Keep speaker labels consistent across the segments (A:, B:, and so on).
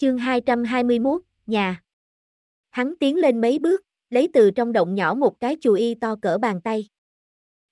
A: Chương 221, nhà. Hắn tiến lên mấy bước, lấy từ trong động nhỏ một cái chù y to cỡ bàn tay.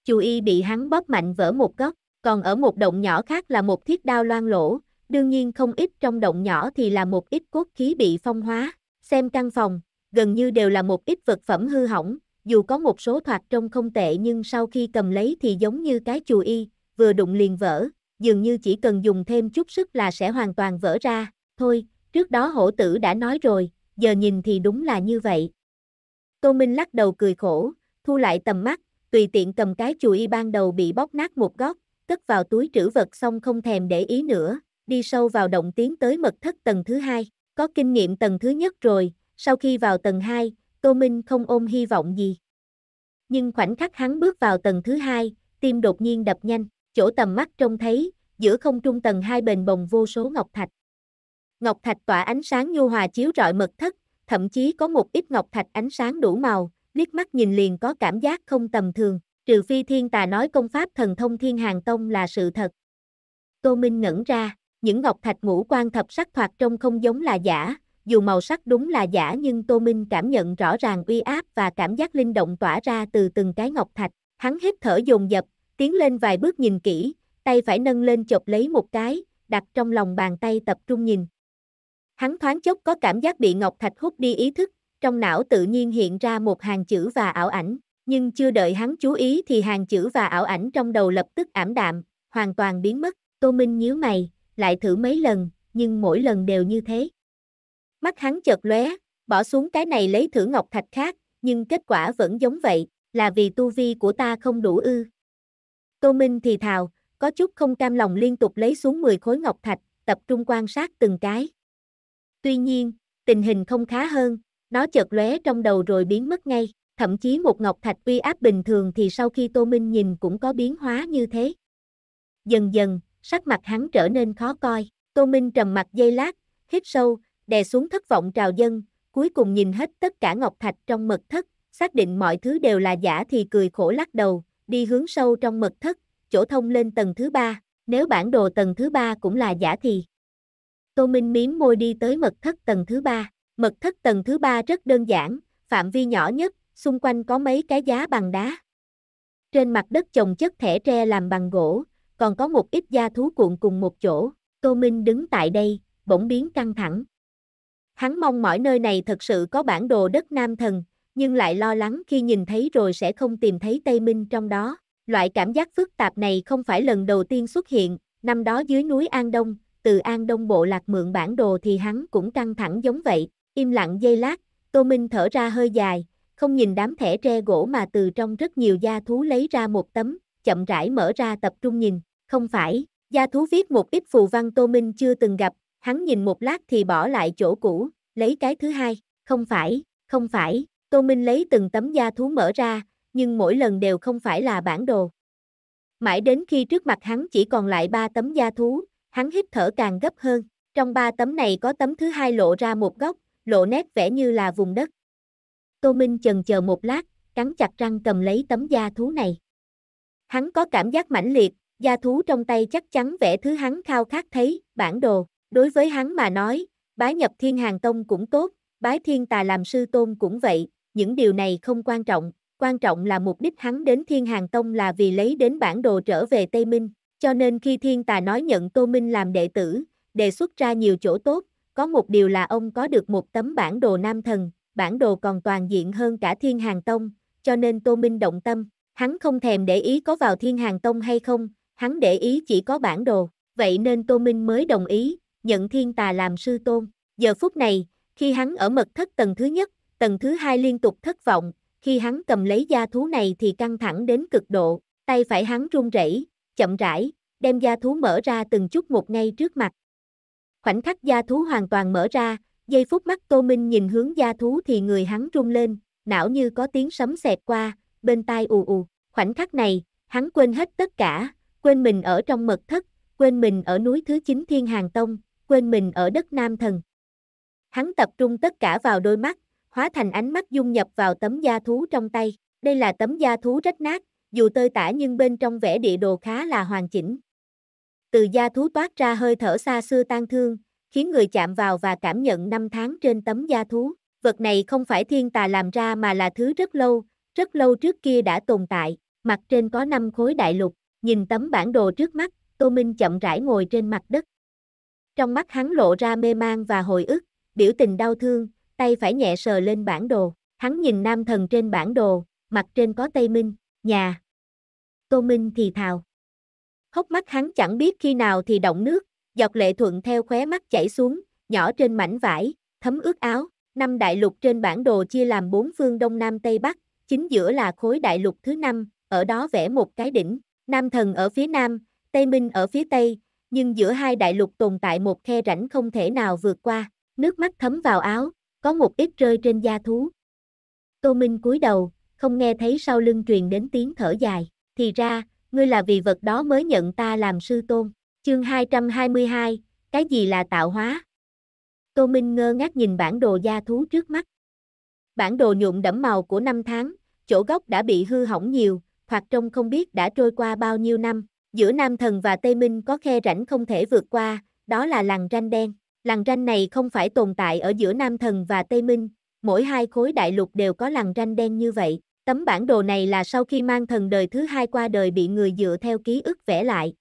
A: Chù y bị hắn bóp mạnh vỡ một góc, còn ở một động nhỏ khác là một thiết đao loan lỗ, đương nhiên không ít trong động nhỏ thì là một ít cốt khí bị phong hóa, xem căn phòng, gần như đều là một ít vật phẩm hư hỏng, dù có một số thoạt trông không tệ nhưng sau khi cầm lấy thì giống như cái chù y, vừa đụng liền vỡ, dường như chỉ cần dùng thêm chút sức là sẽ hoàn toàn vỡ ra, thôi, Trước đó hổ tử đã nói rồi, giờ nhìn thì đúng là như vậy. Tô Minh lắc đầu cười khổ, thu lại tầm mắt, tùy tiện cầm cái chùi ban đầu bị bóc nát một góc, cất vào túi trữ vật xong không thèm để ý nữa, đi sâu vào động tiến tới mật thất tầng thứ hai, có kinh nghiệm tầng thứ nhất rồi, sau khi vào tầng hai Tô Minh không ôm hy vọng gì. Nhưng khoảnh khắc hắn bước vào tầng thứ hai, tim đột nhiên đập nhanh, chỗ tầm mắt trông thấy, giữa không trung tầng hai bền bồng vô số ngọc thạch, Ngọc thạch tỏa ánh sáng nhu hòa chiếu rọi mật thất, thậm chí có một ít ngọc thạch ánh sáng đủ màu, liếc mắt nhìn liền có cảm giác không tầm thường, trừ phi thiên tà nói công pháp thần thông thiên hàng tông là sự thật. Tô Minh ngẩn ra, những ngọc thạch ngũ quan thập sắc thoạt trông không giống là giả, dù màu sắc đúng là giả nhưng Tô Minh cảm nhận rõ ràng uy áp và cảm giác linh động tỏa ra từ từng cái ngọc thạch, hắn hít thở dồn dập, tiến lên vài bước nhìn kỹ, tay phải nâng lên chộp lấy một cái, đặt trong lòng bàn tay tập trung nhìn, Hắn thoáng chốc có cảm giác bị Ngọc Thạch hút đi ý thức, trong não tự nhiên hiện ra một hàng chữ và ảo ảnh, nhưng chưa đợi hắn chú ý thì hàng chữ và ảo ảnh trong đầu lập tức ảm đạm, hoàn toàn biến mất. Tô Minh nhíu mày, lại thử mấy lần, nhưng mỗi lần đều như thế. Mắt hắn chợt lóe, bỏ xuống cái này lấy thử ngọc thạch khác, nhưng kết quả vẫn giống vậy, là vì tu vi của ta không đủ ư. Tô Minh thì thào, có chút không cam lòng liên tục lấy xuống 10 khối ngọc thạch, tập trung quan sát từng cái. Tuy nhiên, tình hình không khá hơn, nó chợt lóe trong đầu rồi biến mất ngay, thậm chí một ngọc thạch uy áp bình thường thì sau khi Tô Minh nhìn cũng có biến hóa như thế. Dần dần, sắc mặt hắn trở nên khó coi, Tô Minh trầm mặt dây lát, hít sâu, đè xuống thất vọng trào dân, cuối cùng nhìn hết tất cả ngọc thạch trong mật thất, xác định mọi thứ đều là giả thì cười khổ lắc đầu, đi hướng sâu trong mật thất, chỗ thông lên tầng thứ ba, nếu bản đồ tầng thứ ba cũng là giả thì Tô Minh miếm môi đi tới mật thất tầng thứ ba. Mật thất tầng thứ ba rất đơn giản, phạm vi nhỏ nhất, xung quanh có mấy cái giá bằng đá. Trên mặt đất trồng chất thẻ tre làm bằng gỗ, còn có một ít da thú cuộn cùng một chỗ. Tô Minh đứng tại đây, bỗng biến căng thẳng. Hắn mong mỏi nơi này thật sự có bản đồ đất nam thần, nhưng lại lo lắng khi nhìn thấy rồi sẽ không tìm thấy Tây Minh trong đó. Loại cảm giác phức tạp này không phải lần đầu tiên xuất hiện, năm đó dưới núi An Đông, từ An Đông Bộ Lạc mượn bản đồ thì hắn cũng căng thẳng giống vậy, im lặng giây lát, Tô Minh thở ra hơi dài, không nhìn đám thẻ tre gỗ mà từ trong rất nhiều gia thú lấy ra một tấm, chậm rãi mở ra tập trung nhìn, không phải, gia thú viết một ít phù văn Tô Minh chưa từng gặp, hắn nhìn một lát thì bỏ lại chỗ cũ, lấy cái thứ hai, không phải, không phải, Tô Minh lấy từng tấm gia thú mở ra, nhưng mỗi lần đều không phải là bản đồ. Mãi đến khi trước mặt hắn chỉ còn lại ba tấm gia thú, hắn hít thở càng gấp hơn. Trong ba tấm này có tấm thứ hai lộ ra một góc, lộ nét vẽ như là vùng đất. Tô Minh chần chờ một lát, cắn chặt răng cầm lấy tấm da thú này. Hắn có cảm giác mãnh liệt, da thú trong tay chắc chắn vẽ thứ hắn khao khát thấy, bản đồ. Đối với hắn mà nói, bái nhập thiên hàng tông cũng tốt, bái thiên tà làm sư tôn cũng vậy, những điều này không quan trọng. Quan trọng là mục đích hắn đến thiên hàng tông là vì lấy đến bản đồ trở về Tây Minh, cho nên khi thiên tà nói nhận Tô Minh làm đệ tử, đề xuất ra nhiều chỗ tốt, có một điều là ông có được một tấm bản đồ nam thần, bản đồ còn toàn diện hơn cả thiên hàng tông, cho nên Tô Minh động tâm, hắn không thèm để ý có vào thiên hàng tông hay không, hắn để ý chỉ có bản đồ, vậy nên Tô Minh mới đồng ý, nhận thiên tà làm sư tôn. Giờ phút này, khi hắn ở mật thất tầng thứ nhất, tầng thứ hai liên tục thất vọng, khi hắn cầm lấy gia thú này thì căng thẳng đến cực độ, tay phải hắn run rẩy, chậm rãi, đem da thú mở ra từng chút một ngay trước mặt. Khoảnh khắc da thú hoàn toàn mở ra, giây phút mắt Tô Minh nhìn hướng da thú thì người hắn rung lên, não như có tiếng sấm xẹt qua, bên tai ù ù. Khoảnh khắc này, hắn quên hết tất cả, quên mình ở trong mật thất, quên mình ở núi thứ 9 Thiên Hàng Tông, quên mình ở đất Nam Thần. Hắn tập trung tất cả vào đôi mắt, hóa thành ánh mắt dung nhập vào tấm da thú trong tay. Đây là tấm da thú rách nát, dù tơi tả nhưng bên trong vẽ địa đồ khá là hoàn chỉnh. Từ da thú toát ra hơi thở xa xưa tan thương, khiến người chạm vào và cảm nhận năm tháng trên tấm da thú. Vật này không phải thiên tà làm ra mà là thứ rất lâu, rất lâu trước kia đã tồn tại, mặt trên có năm khối đại lục, nhìn tấm bản đồ trước mắt, Tô Minh chậm rãi ngồi trên mặt đất. Trong mắt hắn lộ ra mê mang và hồi ức, biểu tình đau thương, tay phải nhẹ sờ lên bản đồ, hắn nhìn nam thần trên bản đồ, mặt trên có Tây Minh, nhà, Tô Minh thì thào. Hốc mắt hắn chẳng biết khi nào thì động nước, giọt lệ thuận theo khóe mắt chảy xuống, nhỏ trên mảnh vải, thấm ướt áo. Năm đại lục trên bản đồ chia làm bốn phương Đông Nam Tây Bắc, chính giữa là khối đại lục thứ năm, ở đó vẽ một cái đỉnh, Nam Thần ở phía Nam, Tây Minh ở phía Tây, nhưng giữa hai đại lục tồn tại một khe rãnh không thể nào vượt qua, nước mắt thấm vào áo, có một ít rơi trên da thú. Tô Minh cúi đầu, không nghe thấy sau lưng truyền đến tiếng thở dài thì ra, ngươi là vì vật đó mới nhận ta làm sư tôn. Chương 222, cái gì là tạo hóa? Tô Minh ngơ ngác nhìn bản đồ gia thú trước mắt. Bản đồ nhuộm đẫm màu của năm tháng, chỗ gốc đã bị hư hỏng nhiều, hoặc trông không biết đã trôi qua bao nhiêu năm. Giữa Nam Thần và Tây Minh có khe rãnh không thể vượt qua, đó là làng ranh đen. Làng ranh này không phải tồn tại ở giữa Nam Thần và Tây Minh, mỗi hai khối đại lục đều có làng ranh đen như vậy. Tấm bản đồ này là sau khi mang thần đời thứ hai qua đời bị người dựa theo ký ức vẽ lại.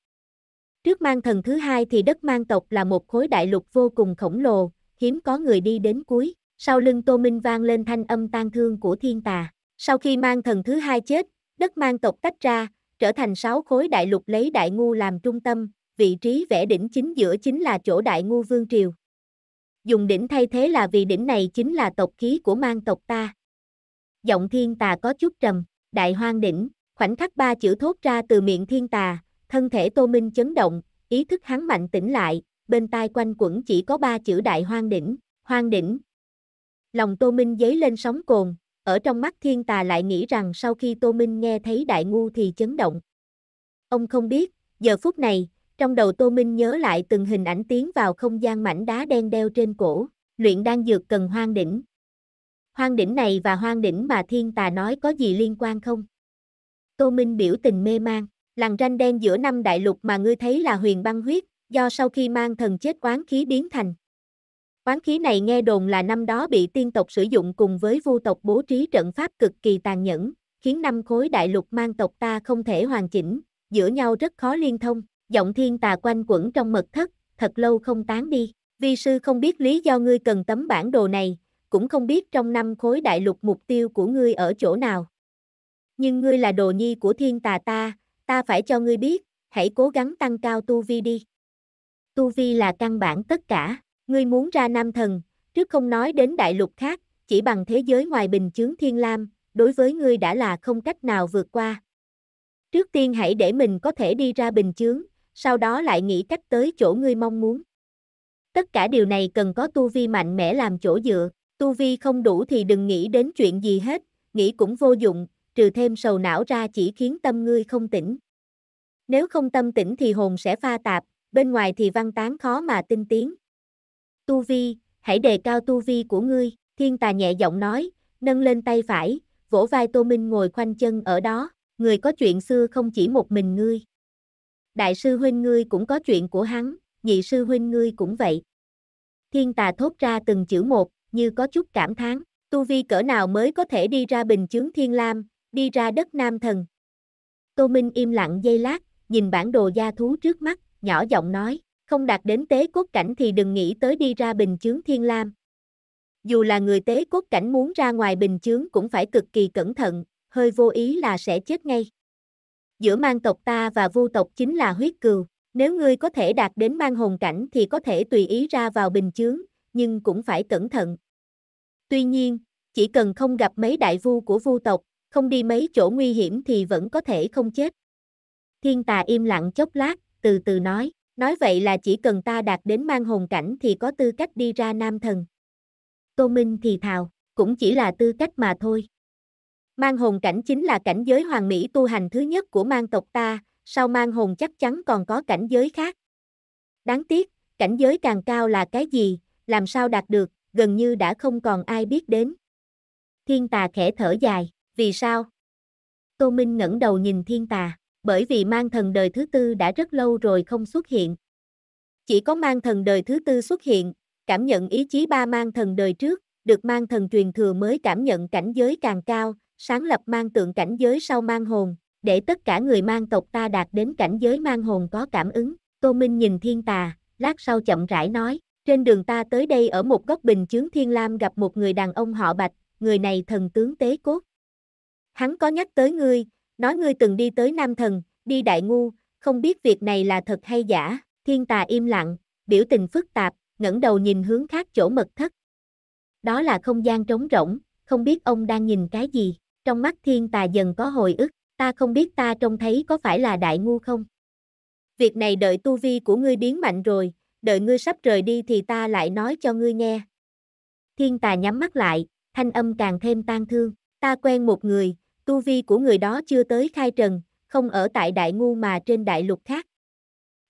A: Trước mang thần thứ hai thì đất mang tộc là một khối đại lục vô cùng khổng lồ, hiếm có người đi đến cuối. Sau lưng Tô Minh vang lên thanh âm tang thương của thiên tà. Sau khi mang thần thứ hai chết, đất mang tộc tách ra, trở thành sáu khối đại lục lấy đại ngu làm trung tâm, vị trí vẽ đỉnh chính giữa chính là chỗ đại ngu vương triều. Dùng đỉnh thay thế là vì đỉnh này chính là tộc khí của mang tộc ta, giọng thiên tà có chút trầm, đại hoang đỉnh, khoảnh khắc ba chữ thốt ra từ miệng thiên tà, thân thể tô minh chấn động, ý thức hắn mạnh tỉnh lại, bên tai quanh quẩn chỉ có ba chữ đại hoang đỉnh, hoang đỉnh. Lòng tô minh dấy lên sóng cồn, ở trong mắt thiên tà lại nghĩ rằng sau khi tô minh nghe thấy đại ngu thì chấn động. Ông không biết, giờ phút này, trong đầu tô minh nhớ lại từng hình ảnh tiến vào không gian mảnh đá đen đeo trên cổ, luyện đang dược cần hoang đỉnh, hoang đỉnh này và hoang đỉnh mà thiên tà nói có gì liên quan không? Tô Minh biểu tình mê mang, Làng ranh đen giữa năm đại lục mà ngươi thấy là huyền băng huyết, do sau khi mang thần chết quán khí biến thành. Quán khí này nghe đồn là năm đó bị tiên tộc sử dụng cùng với vu tộc bố trí trận pháp cực kỳ tàn nhẫn, khiến năm khối đại lục mang tộc ta không thể hoàn chỉnh, giữa nhau rất khó liên thông, giọng thiên tà quanh quẩn trong mật thất, thật lâu không tán đi. Vi sư không biết lý do ngươi cần tấm bản đồ này, cũng không biết trong năm khối đại lục mục tiêu của ngươi ở chỗ nào. Nhưng ngươi là đồ nhi của thiên tà ta, ta phải cho ngươi biết, hãy cố gắng tăng cao tu vi đi. Tu vi là căn bản tất cả, ngươi muốn ra nam thần, trước không nói đến đại lục khác, chỉ bằng thế giới ngoài bình chướng thiên lam, đối với ngươi đã là không cách nào vượt qua. Trước tiên hãy để mình có thể đi ra bình chướng, sau đó lại nghĩ cách tới chỗ ngươi mong muốn. Tất cả điều này cần có tu vi mạnh mẽ làm chỗ dựa. Tu vi không đủ thì đừng nghĩ đến chuyện gì hết, nghĩ cũng vô dụng, trừ thêm sầu não ra chỉ khiến tâm ngươi không tỉnh. Nếu không tâm tỉnh thì hồn sẽ pha tạp, bên ngoài thì văn tán khó mà tinh tiến. Tu vi, hãy đề cao tu vi của ngươi, thiên tà nhẹ giọng nói, nâng lên tay phải, vỗ vai Tô Minh ngồi khoanh chân ở đó, người có chuyện xưa không chỉ một mình ngươi. Đại sư huynh ngươi cũng có chuyện của hắn, nhị sư huynh ngươi cũng vậy. Thiên tà thốt ra từng chữ một, như có chút cảm thán, tu vi cỡ nào mới có thể đi ra bình chướng thiên lam, đi ra đất nam thần. Tô Minh im lặng giây lát, nhìn bản đồ gia thú trước mắt, nhỏ giọng nói, không đạt đến tế cốt cảnh thì đừng nghĩ tới đi ra bình chướng thiên lam. Dù là người tế cốt cảnh muốn ra ngoài bình chướng cũng phải cực kỳ cẩn thận, hơi vô ý là sẽ chết ngay. Giữa mang tộc ta và vu tộc chính là huyết cừu, nếu ngươi có thể đạt đến mang hồn cảnh thì có thể tùy ý ra vào bình chướng, nhưng cũng phải cẩn thận. Tuy nhiên, chỉ cần không gặp mấy đại vu của vu tộc, không đi mấy chỗ nguy hiểm thì vẫn có thể không chết. Thiên tà im lặng chốc lát, từ từ nói, nói vậy là chỉ cần ta đạt đến mang hồn cảnh thì có tư cách đi ra nam thần. Tô Minh thì thào, cũng chỉ là tư cách mà thôi. Mang hồn cảnh chính là cảnh giới hoàng mỹ tu hành thứ nhất của mang tộc ta, sau mang hồn chắc chắn còn có cảnh giới khác. Đáng tiếc, cảnh giới càng cao là cái gì, làm sao đạt được, gần như đã không còn ai biết đến. Thiên tà khẽ thở dài, vì sao? Tô Minh ngẩng đầu nhìn thiên tà, bởi vì mang thần đời thứ tư đã rất lâu rồi không xuất hiện. Chỉ có mang thần đời thứ tư xuất hiện, cảm nhận ý chí ba mang thần đời trước, được mang thần truyền thừa mới cảm nhận cảnh giới càng cao, sáng lập mang tượng cảnh giới sau mang hồn, để tất cả người mang tộc ta đạt đến cảnh giới mang hồn có cảm ứng. Tô Minh nhìn thiên tà, lát sau chậm rãi nói. Trên đường ta tới đây ở một góc bình chướng Thiên Lam gặp một người đàn ông họ Bạch, người này thần tướng tế cốt. Hắn có nhắc tới ngươi, nói ngươi từng đi tới Nam Thần, đi Đại Ngu, không biết việc này là thật hay giả. Thiên Tà im lặng, biểu tình phức tạp, ngẩng đầu nhìn hướng khác chỗ mật thất. Đó là không gian trống rỗng, không biết ông đang nhìn cái gì. Trong mắt Thiên Tà dần có hồi ức, ta không biết ta trông thấy có phải là Đại Ngu không. Việc này đợi tu vi của ngươi biến mạnh rồi, đợi ngươi sắp rời đi thì ta lại nói cho ngươi nghe. Thiên tà nhắm mắt lại, thanh âm càng thêm tan thương, ta quen một người, tu vi của người đó chưa tới khai trần, không ở tại đại ngu mà trên đại lục khác.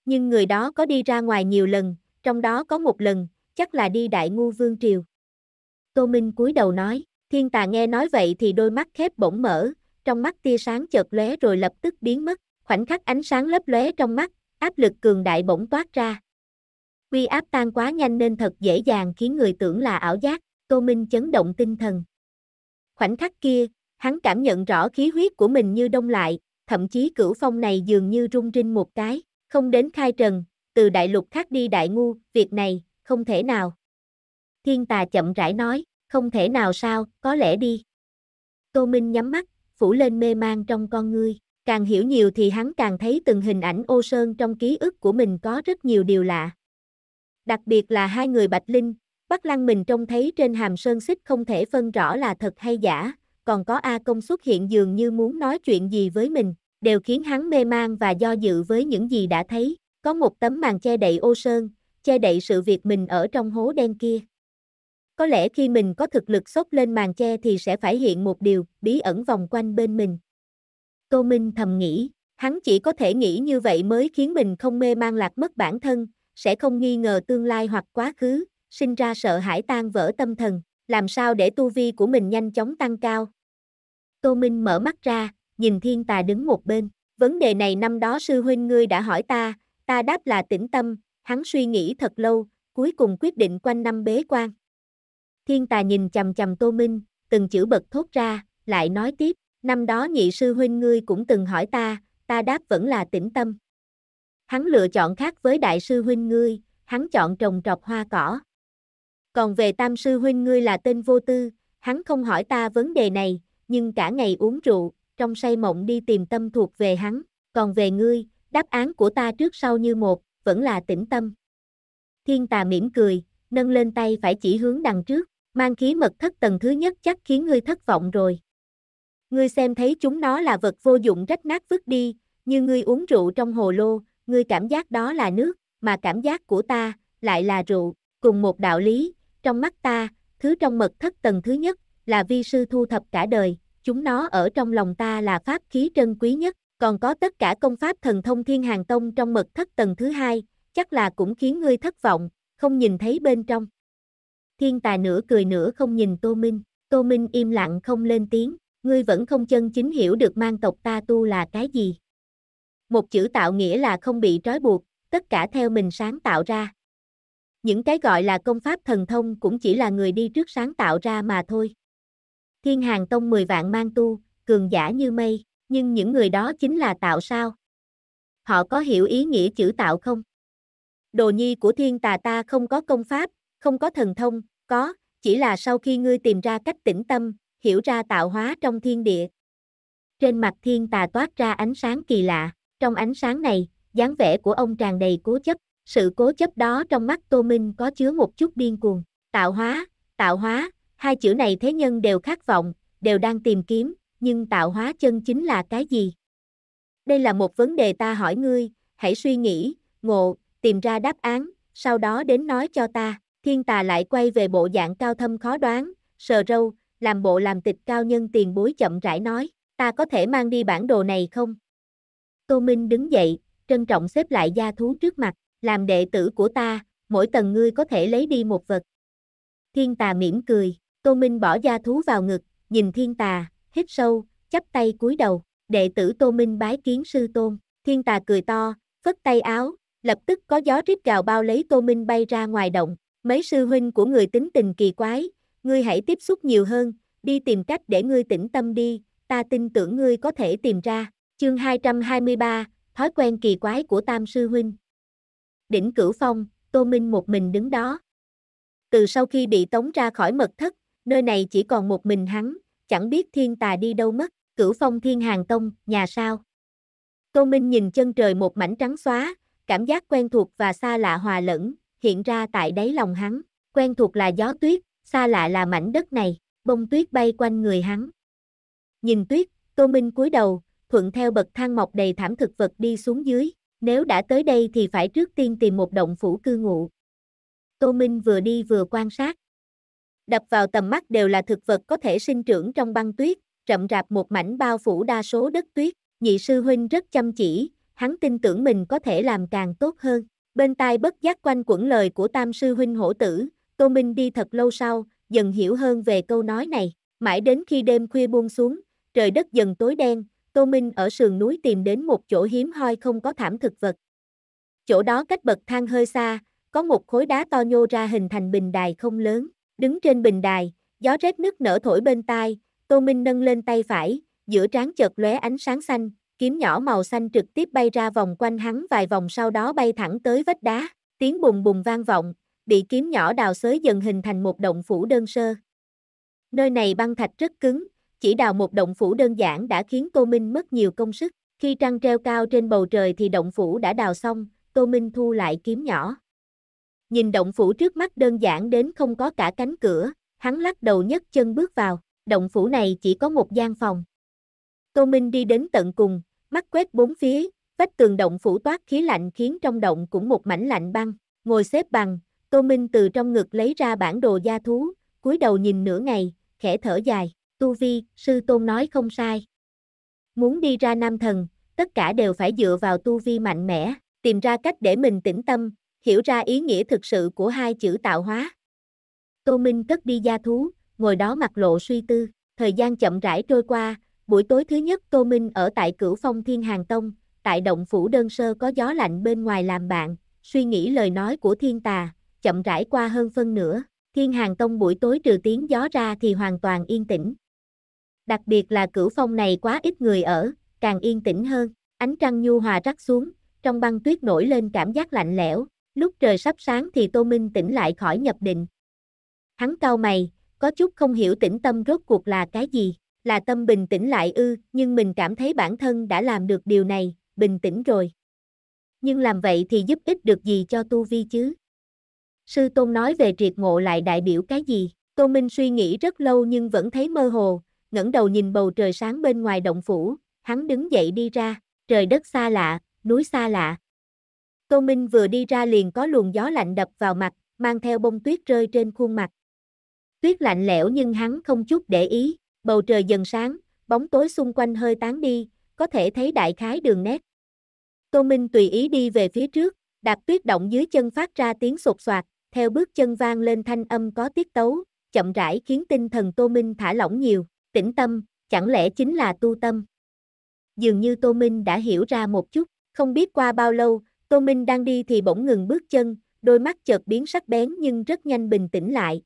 A: Nhưng người đó có đi ra ngoài nhiều lần, trong đó có một lần, chắc là đi đại ngu vương triều. Tô Minh cúi đầu nói, thiên tà nghe nói vậy thì đôi mắt khép bỗng mở, trong mắt tia sáng chợt lóe rồi lập tức biến mất, khoảnh khắc ánh sáng lấp lóe trong mắt, áp lực cường đại bỗng toát ra. Uy áp tan quá nhanh nên thật dễ dàng khiến người tưởng là ảo giác, Tô Minh chấn động tinh thần. Khoảnh khắc kia, hắn cảm nhận rõ khí huyết của mình như đông lại, thậm chí cửu phong này dường như rung rinh một cái, không đến khai trần, từ đại lục khác đi đại ngu, việc này, không thể nào. Thiên tà chậm rãi nói, không thể nào sao, có lẽ đi. Tô Minh nhắm mắt, phủ lên mê mang trong con ngươi, càng hiểu nhiều thì hắn càng thấy từng hình ảnh ô sơn trong ký ức của mình có rất nhiều điều lạ đặc biệt là hai người Bạch Linh, Bắc Lăng mình trông thấy trên hàm sơn xích không thể phân rõ là thật hay giả, còn có A Công xuất hiện dường như muốn nói chuyện gì với mình, đều khiến hắn mê man và do dự với những gì đã thấy, có một tấm màn che đậy ô sơn, che đậy sự việc mình ở trong hố đen kia. Có lẽ khi mình có thực lực xốc lên màn che thì sẽ phải hiện một điều bí ẩn vòng quanh bên mình. Tô Minh thầm nghĩ, hắn chỉ có thể nghĩ như vậy mới khiến mình không mê man lạc mất bản thân, sẽ không nghi ngờ tương lai hoặc quá khứ, sinh ra sợ hãi tan vỡ tâm thần, làm sao để tu vi của mình nhanh chóng tăng cao. Tô Minh mở mắt ra, nhìn thiên tà đứng một bên, vấn đề này năm đó sư huynh ngươi đã hỏi ta, ta đáp là tĩnh tâm, hắn suy nghĩ thật lâu, cuối cùng quyết định quanh năm bế quan. Thiên tà nhìn chầm chầm Tô Minh, từng chữ bật thốt ra, lại nói tiếp, năm đó nhị sư huynh ngươi cũng từng hỏi ta, ta đáp vẫn là tĩnh tâm. Hắn lựa chọn khác với đại sư huynh ngươi, hắn chọn trồng trọt hoa cỏ. Còn về tam sư huynh ngươi là tên vô tư, hắn không hỏi ta vấn đề này, nhưng cả ngày uống rượu, trong say mộng đi tìm tâm thuộc về hắn. Còn về ngươi, đáp án của ta trước sau như một, vẫn là tĩnh tâm. Thiên tà mỉm cười, nâng lên tay phải chỉ hướng đằng trước, mang khí mật thất tầng thứ nhất chắc khiến ngươi thất vọng rồi. Ngươi xem thấy chúng nó là vật vô dụng rách nát vứt đi, như ngươi uống rượu trong hồ lô, ngươi cảm giác đó là nước, mà cảm giác của ta, lại là rượu, cùng một đạo lý, trong mắt ta, thứ trong mật thất tầng thứ nhất, là vi sư thu thập cả đời, chúng nó ở trong lòng ta là pháp khí trân quý nhất, còn có tất cả công pháp thần thông thiên hàng tông trong mật thất tầng thứ hai, chắc là cũng khiến ngươi thất vọng, không nhìn thấy bên trong. Thiên tài nửa cười nửa không nhìn Tô Minh, Tô Minh im lặng không lên tiếng, ngươi vẫn không chân chính hiểu được mang tộc ta tu là cái gì một chữ tạo nghĩa là không bị trói buộc, tất cả theo mình sáng tạo ra. Những cái gọi là công pháp thần thông cũng chỉ là người đi trước sáng tạo ra mà thôi. Thiên hàng tông mười vạn mang tu, cường giả như mây, nhưng những người đó chính là tạo sao? Họ có hiểu ý nghĩa chữ tạo không? Đồ nhi của thiên tà ta không có công pháp, không có thần thông, có, chỉ là sau khi ngươi tìm ra cách tĩnh tâm, hiểu ra tạo hóa trong thiên địa. Trên mặt thiên tà toát ra ánh sáng kỳ lạ. Trong ánh sáng này, dáng vẻ của ông tràn đầy cố chấp, sự cố chấp đó trong mắt Tô Minh có chứa một chút điên cuồng. Tạo hóa, tạo hóa, hai chữ này thế nhân đều khát vọng, đều đang tìm kiếm, nhưng tạo hóa chân chính là cái gì? Đây là một vấn đề ta hỏi ngươi, hãy suy nghĩ, ngộ, tìm ra đáp án, sau đó đến nói cho ta. Thiên tà lại quay về bộ dạng cao thâm khó đoán, sờ râu, làm bộ làm tịch cao nhân tiền bối chậm rãi nói, ta có thể mang đi bản đồ này không? Tô Minh đứng dậy, trân trọng xếp lại gia thú trước mặt, làm đệ tử của ta, mỗi tầng ngươi có thể lấy đi một vật. Thiên tà mỉm cười, Tô Minh bỏ gia thú vào ngực, nhìn thiên tà, hít sâu, chắp tay cúi đầu, đệ tử Tô Minh bái kiến sư tôn, thiên tà cười to, phất tay áo, lập tức có gió rít gào bao lấy Tô Minh bay ra ngoài động, mấy sư huynh của người tính tình kỳ quái, ngươi hãy tiếp xúc nhiều hơn, đi tìm cách để ngươi tĩnh tâm đi, ta tin tưởng ngươi có thể tìm ra. Chương 223, thói quen kỳ quái của Tam Sư Huynh. Đỉnh Cửu Phong, Tô Minh một mình đứng đó. Từ sau khi bị tống ra khỏi mật thất, nơi này chỉ còn một mình hắn, chẳng biết thiên tà đi đâu mất, Cửu Phong Thiên Hàng Tông, nhà sao. Tô Minh nhìn chân trời một mảnh trắng xóa, cảm giác quen thuộc và xa lạ hòa lẫn, hiện ra tại đáy lòng hắn, quen thuộc là gió tuyết, xa lạ là mảnh đất này, bông tuyết bay quanh người hắn. Nhìn tuyết, Tô Minh cúi đầu, thuận theo bậc thang mọc đầy thảm thực vật đi xuống dưới, nếu đã tới đây thì phải trước tiên tìm một động phủ cư ngụ. Tô Minh vừa đi vừa quan sát. Đập vào tầm mắt đều là thực vật có thể sinh trưởng trong băng tuyết, rậm rạp một mảnh bao phủ đa số đất tuyết, nhị sư huynh rất chăm chỉ, hắn tin tưởng mình có thể làm càng tốt hơn. Bên tai bất giác quanh quẩn lời của tam sư huynh hổ tử, Tô Minh đi thật lâu sau, dần hiểu hơn về câu nói này, mãi đến khi đêm khuya buông xuống, trời đất dần tối đen, Tô Minh ở sườn núi tìm đến một chỗ hiếm hoi không có thảm thực vật. Chỗ đó cách bậc thang hơi xa, có một khối đá to nhô ra hình thành bình đài không lớn. Đứng trên bình đài, gió rét nước nở thổi bên tai, Tô Minh nâng lên tay phải, giữa trán chợt lóe ánh sáng xanh, kiếm nhỏ màu xanh trực tiếp bay ra vòng quanh hắn vài vòng sau đó bay thẳng tới vách đá, tiếng bùng bùng vang vọng, bị kiếm nhỏ đào xới dần hình thành một động phủ đơn sơ. Nơi này băng thạch rất cứng, chỉ đào một động phủ đơn giản đã khiến Tô Minh mất nhiều công sức. Khi trăng treo cao trên bầu trời thì động phủ đã đào xong, Tô Minh thu lại kiếm nhỏ. Nhìn động phủ trước mắt đơn giản đến không có cả cánh cửa, hắn lắc đầu nhấc chân bước vào, động phủ này chỉ có một gian phòng. Tô Minh đi đến tận cùng, mắt quét bốn phía, vách tường động phủ toát khí lạnh khiến trong động cũng một mảnh lạnh băng, ngồi xếp bằng, Tô Minh từ trong ngực lấy ra bản đồ gia thú, cúi đầu nhìn nửa ngày, khẽ thở dài. Tu Vi, sư tôn nói không sai. Muốn đi ra nam thần, tất cả đều phải dựa vào Tu Vi mạnh mẽ, tìm ra cách để mình tĩnh tâm, hiểu ra ý nghĩa thực sự của hai chữ tạo hóa. Tô Minh cất đi gia thú, ngồi đó mặt lộ suy tư, thời gian chậm rãi trôi qua, buổi tối thứ nhất Tô Minh ở tại cửu phong thiên hàng tông, tại động phủ đơn sơ có gió lạnh bên ngoài làm bạn, suy nghĩ lời nói của thiên tà, chậm rãi qua hơn phân nữa. thiên hàng tông buổi tối trừ tiếng gió ra thì hoàn toàn yên tĩnh đặc biệt là cửu phong này quá ít người ở, càng yên tĩnh hơn, ánh trăng nhu hòa rắc xuống, trong băng tuyết nổi lên cảm giác lạnh lẽo, lúc trời sắp sáng thì Tô Minh tỉnh lại khỏi nhập định. Hắn cau mày, có chút không hiểu tĩnh tâm rốt cuộc là cái gì, là tâm bình tĩnh lại ư, nhưng mình cảm thấy bản thân đã làm được điều này, bình tĩnh rồi. Nhưng làm vậy thì giúp ích được gì cho tu vi chứ? Sư Tôn nói về triệt ngộ lại đại biểu cái gì? Tô Minh suy nghĩ rất lâu nhưng vẫn thấy mơ hồ, ngẩng đầu nhìn bầu trời sáng bên ngoài động phủ, hắn đứng dậy đi ra, trời đất xa lạ, núi xa lạ. Câu Minh vừa đi ra liền có luồng gió lạnh đập vào mặt, mang theo bông tuyết rơi trên khuôn mặt. Tuyết lạnh lẽo nhưng hắn không chút để ý, bầu trời dần sáng, bóng tối xung quanh hơi tán đi, có thể thấy đại khái đường nét. Tô Minh tùy ý đi về phía trước, đạp tuyết động dưới chân phát ra tiếng sột soạt, theo bước chân vang lên thanh âm có tiết tấu, chậm rãi khiến tinh thần Tô Minh thả lỏng nhiều tĩnh tâm, chẳng lẽ chính là tu tâm? Dường như Tô Minh đã hiểu ra một chút, không biết qua bao lâu, Tô Minh đang đi thì bỗng ngừng bước chân, đôi mắt chợt biến sắc bén nhưng rất nhanh bình tĩnh lại.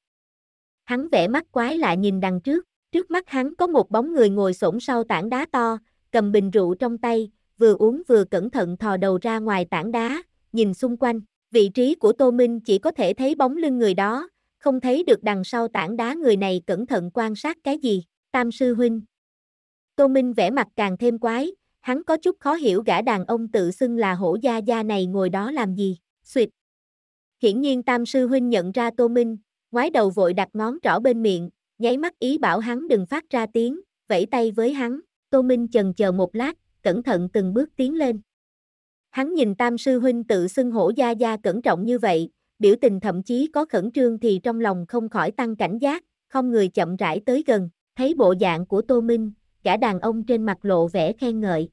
A: Hắn vẽ mắt quái lạ nhìn đằng trước, trước mắt hắn có một bóng người ngồi xổm sau tảng đá to, cầm bình rượu trong tay, vừa uống vừa cẩn thận thò đầu ra ngoài tảng đá, nhìn xung quanh, vị trí của Tô Minh chỉ có thể thấy bóng lưng người đó, không thấy được đằng sau tảng đá người này cẩn thận quan sát cái gì. Tam sư huynh. Tô Minh vẻ mặt càng thêm quái, hắn có chút khó hiểu gã đàn ông tự xưng là hổ gia gia này ngồi đó làm gì, suyệt. Hiển nhiên Tam sư huynh nhận ra Tô Minh, ngoái đầu vội đặt ngón trỏ bên miệng, nháy mắt ý bảo hắn đừng phát ra tiếng, vẫy tay với hắn, Tô Minh chần chờ một lát, cẩn thận từng bước tiến lên. Hắn nhìn Tam sư huynh tự xưng hổ gia gia cẩn trọng như vậy, biểu tình thậm chí có khẩn trương thì trong lòng không khỏi tăng cảnh giác, không người chậm rãi tới gần. Thấy bộ dạng của Tô Minh, gã đàn ông trên mặt lộ vẻ khen ngợi.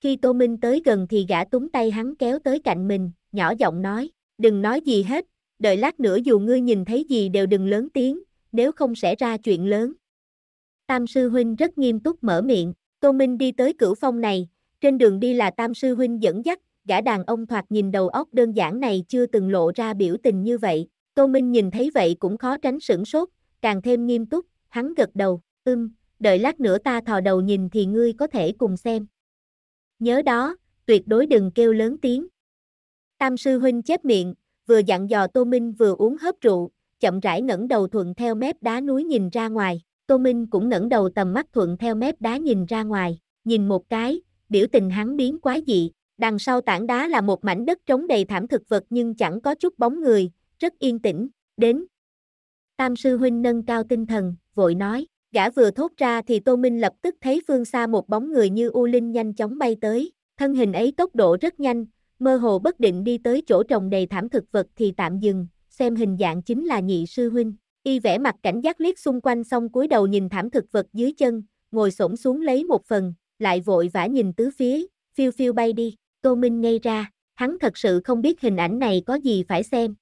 A: Khi Tô Minh tới gần thì gã túng tay hắn kéo tới cạnh mình, nhỏ giọng nói, đừng nói gì hết, đợi lát nữa dù ngươi nhìn thấy gì đều đừng lớn tiếng, nếu không sẽ ra chuyện lớn. Tam sư huynh rất nghiêm túc mở miệng, Tô Minh đi tới cửu phong này, trên đường đi là tam sư huynh dẫn dắt, gã đàn ông thoạt nhìn đầu óc đơn giản này chưa từng lộ ra biểu tình như vậy, Tô Minh nhìn thấy vậy cũng khó tránh sửng sốt, càng thêm nghiêm túc, hắn gật đầu, ưm, đợi lát nữa ta thò đầu nhìn thì ngươi có thể cùng xem. Nhớ đó, tuyệt đối đừng kêu lớn tiếng. Tam sư huynh chép miệng, vừa dặn dò Tô Minh vừa uống hớp rượu, chậm rãi ngẩng đầu thuận theo mép đá núi nhìn ra ngoài, Tô Minh cũng ngẩng đầu tầm mắt thuận theo mép đá nhìn ra ngoài, nhìn một cái, biểu tình hắn biến quái dị, đằng sau tảng đá là một mảnh đất trống đầy thảm thực vật nhưng chẳng có chút bóng người, rất yên tĩnh, đến. Tam sư huynh nâng cao tinh thần, vội nói. Gã vừa thốt ra thì Tô Minh lập tức thấy phương xa một bóng người như U Linh nhanh chóng bay tới, thân hình ấy tốc độ rất nhanh, mơ hồ bất định đi tới chỗ trồng đầy thảm thực vật thì tạm dừng, xem hình dạng chính là nhị sư huynh. Y vẽ mặt cảnh giác liếc xung quanh xong cúi đầu nhìn thảm thực vật dưới chân, ngồi xổm xuống lấy một phần, lại vội vã nhìn tứ phía, phiêu phiêu bay đi, Tô Minh ngây ra, hắn thật sự không biết hình ảnh này có gì phải xem,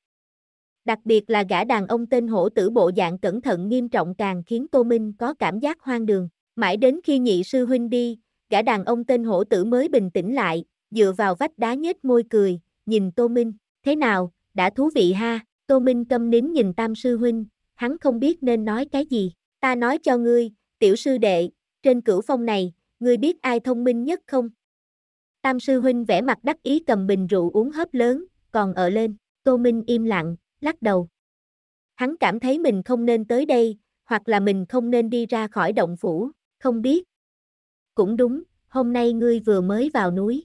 A: Đặc biệt là gã đàn ông tên hổ tử bộ dạng cẩn thận nghiêm trọng càng khiến Tô Minh có cảm giác hoang đường. Mãi đến khi nhị sư huynh đi, gã đàn ông tên hổ tử mới bình tĩnh lại, dựa vào vách đá nhếch môi cười, nhìn Tô Minh, thế nào, đã thú vị ha, Tô Minh câm nín nhìn tam sư huynh, hắn không biết nên nói cái gì, ta nói cho ngươi, tiểu sư đệ, trên cửu phong này, ngươi biết ai thông minh nhất không? Tam sư huynh vẽ mặt đắc ý cầm bình rượu uống hớp lớn, còn ở lên, Tô Minh im lặng, lắc đầu. Hắn cảm thấy mình không nên tới đây, hoặc là mình không nên đi ra khỏi động phủ, không biết. Cũng đúng, hôm nay ngươi vừa mới vào núi.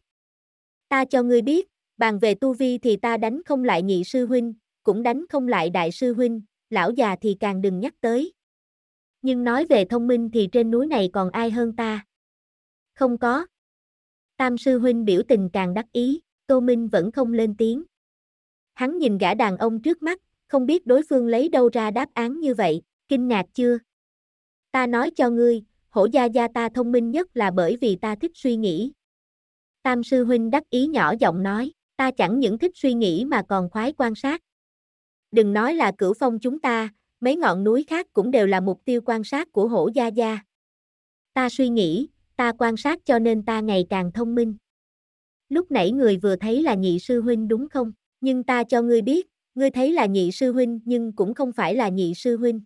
A: Ta cho ngươi biết, bàn về tu vi thì ta đánh không lại nhị sư huynh, cũng đánh không lại đại sư huynh, lão già thì càng đừng nhắc tới. Nhưng nói về thông minh thì trên núi này còn ai hơn ta? Không có. Tam sư huynh biểu tình càng đắc ý, Tô Minh vẫn không lên tiếng. Hắn nhìn gã đàn ông trước mắt, không biết đối phương lấy đâu ra đáp án như vậy, kinh ngạc chưa? Ta nói cho ngươi, hổ gia gia ta thông minh nhất là bởi vì ta thích suy nghĩ. Tam sư huynh đắc ý nhỏ giọng nói, ta chẳng những thích suy nghĩ mà còn khoái quan sát. Đừng nói là cửu phong chúng ta, mấy ngọn núi khác cũng đều là mục tiêu quan sát của hổ gia gia. Ta suy nghĩ, ta quan sát cho nên ta ngày càng thông minh. Lúc nãy người vừa thấy là nhị sư huynh đúng không? nhưng ta cho ngươi biết, ngươi thấy là nhị sư huynh nhưng cũng không phải là nhị sư huynh.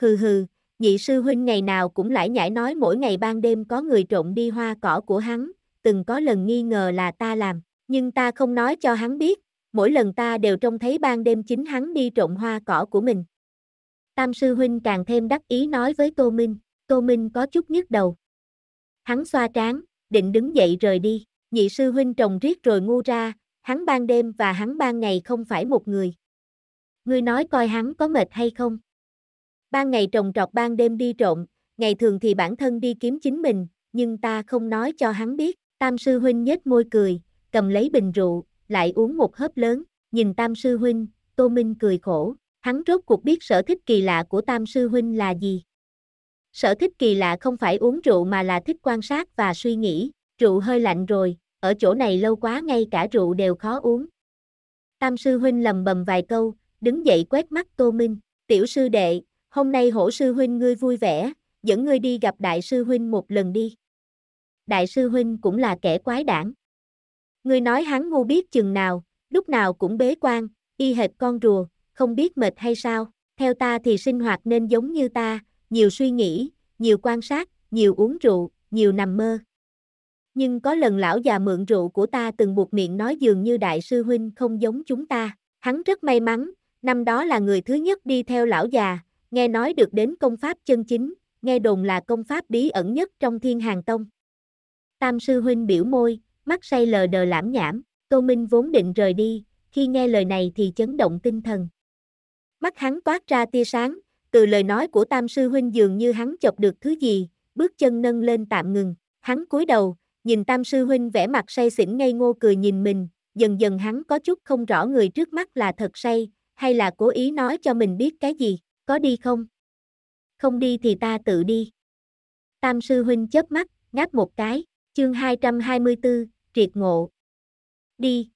A: Hừ hừ, nhị sư huynh ngày nào cũng lại nhải nói mỗi ngày ban đêm có người trộn đi hoa cỏ của hắn, từng có lần nghi ngờ là ta làm, nhưng ta không nói cho hắn biết, mỗi lần ta đều trông thấy ban đêm chính hắn đi trộn hoa cỏ của mình. Tam sư huynh càng thêm đắc ý nói với Tô Minh, Tô Minh có chút nhức đầu. Hắn xoa trán, định đứng dậy rời đi, nhị sư huynh trồng riết rồi ngu ra, hắn ban đêm và hắn ban ngày không phải một người. Ngươi nói coi hắn có mệt hay không? Ban ngày trồng trọt ban đêm đi trộm, ngày thường thì bản thân đi kiếm chính mình, nhưng ta không nói cho hắn biết. Tam sư huynh nhếch môi cười, cầm lấy bình rượu, lại uống một hớp lớn, nhìn tam sư huynh, Tô Minh cười khổ, hắn rốt cuộc biết sở thích kỳ lạ của tam sư huynh là gì. Sở thích kỳ lạ không phải uống rượu mà là thích quan sát và suy nghĩ, rượu hơi lạnh rồi, ở chỗ này lâu quá ngay cả rượu đều khó uống. Tam sư huynh lầm bầm vài câu, đứng dậy quét mắt Tô Minh, tiểu sư đệ, hôm nay hổ sư huynh ngươi vui vẻ, dẫn ngươi đi gặp đại sư huynh một lần đi. Đại sư huynh cũng là kẻ quái đản. Ngươi nói hắn ngu biết chừng nào, lúc nào cũng bế quan, y hệt con rùa, không biết mệt hay sao, theo ta thì sinh hoạt nên giống như ta, nhiều suy nghĩ, nhiều quan sát, nhiều uống rượu, nhiều nằm mơ nhưng có lần lão già mượn rượu của ta từng buộc miệng nói dường như đại sư huynh không giống chúng ta. Hắn rất may mắn, năm đó là người thứ nhất đi theo lão già, nghe nói được đến công pháp chân chính, nghe đồn là công pháp bí ẩn nhất trong thiên hàng tông. Tam sư huynh biểu môi, mắt say lờ đờ lãm nhảm, Tô Minh vốn định rời đi, khi nghe lời này thì chấn động tinh thần. Mắt hắn toát ra tia sáng, từ lời nói của tam sư huynh dường như hắn chọc được thứ gì, bước chân nâng lên tạm ngừng, hắn cúi đầu, Nhìn tam sư huynh vẻ mặt say xỉn ngây ngô cười nhìn mình, dần dần hắn có chút không rõ người trước mắt là thật say, hay là cố ý nói cho mình biết cái gì, có đi không? Không đi thì ta tự đi. Tam sư huynh chớp mắt, ngáp một cái, chương 224, triệt ngộ. Đi.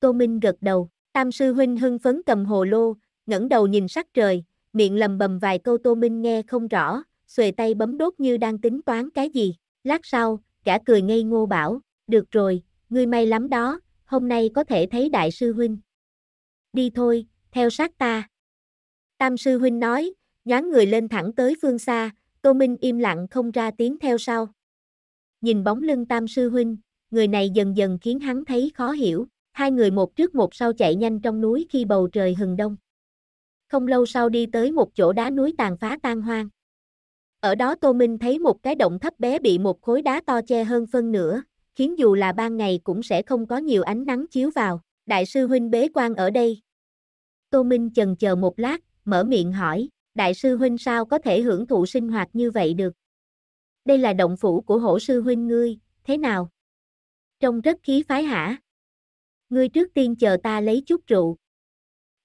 A: Tô Minh gật đầu, tam sư huynh hưng phấn cầm hồ lô, ngẩng đầu nhìn sắc trời, miệng lầm bầm vài câu Tô Minh nghe không rõ, xuề tay bấm đốt như đang tính toán cái gì. Lát sau, cả cười ngây ngô bảo, được rồi, ngươi may lắm đó, hôm nay có thể thấy đại sư huynh. Đi thôi, theo sát ta. Tam sư huynh nói, nhán người lên thẳng tới phương xa, Tô Minh im lặng không ra tiếng theo sau. Nhìn bóng lưng tam sư huynh, người này dần dần khiến hắn thấy khó hiểu, hai người một trước một sau chạy nhanh trong núi khi bầu trời hừng đông. Không lâu sau đi tới một chỗ đá núi tàn phá tan hoang. Ở đó Tô Minh thấy một cái động thấp bé bị một khối đá to che hơn phân nửa, khiến dù là ban ngày cũng sẽ không có nhiều ánh nắng chiếu vào. Đại sư huynh bế quan ở đây. Tô Minh chần chờ một lát, mở miệng hỏi, đại sư huynh sao có thể hưởng thụ sinh hoạt như vậy được? Đây là động phủ của hổ sư huynh ngươi, thế nào? Trông rất khí phái hả? Ngươi trước tiên chờ ta lấy chút rượu.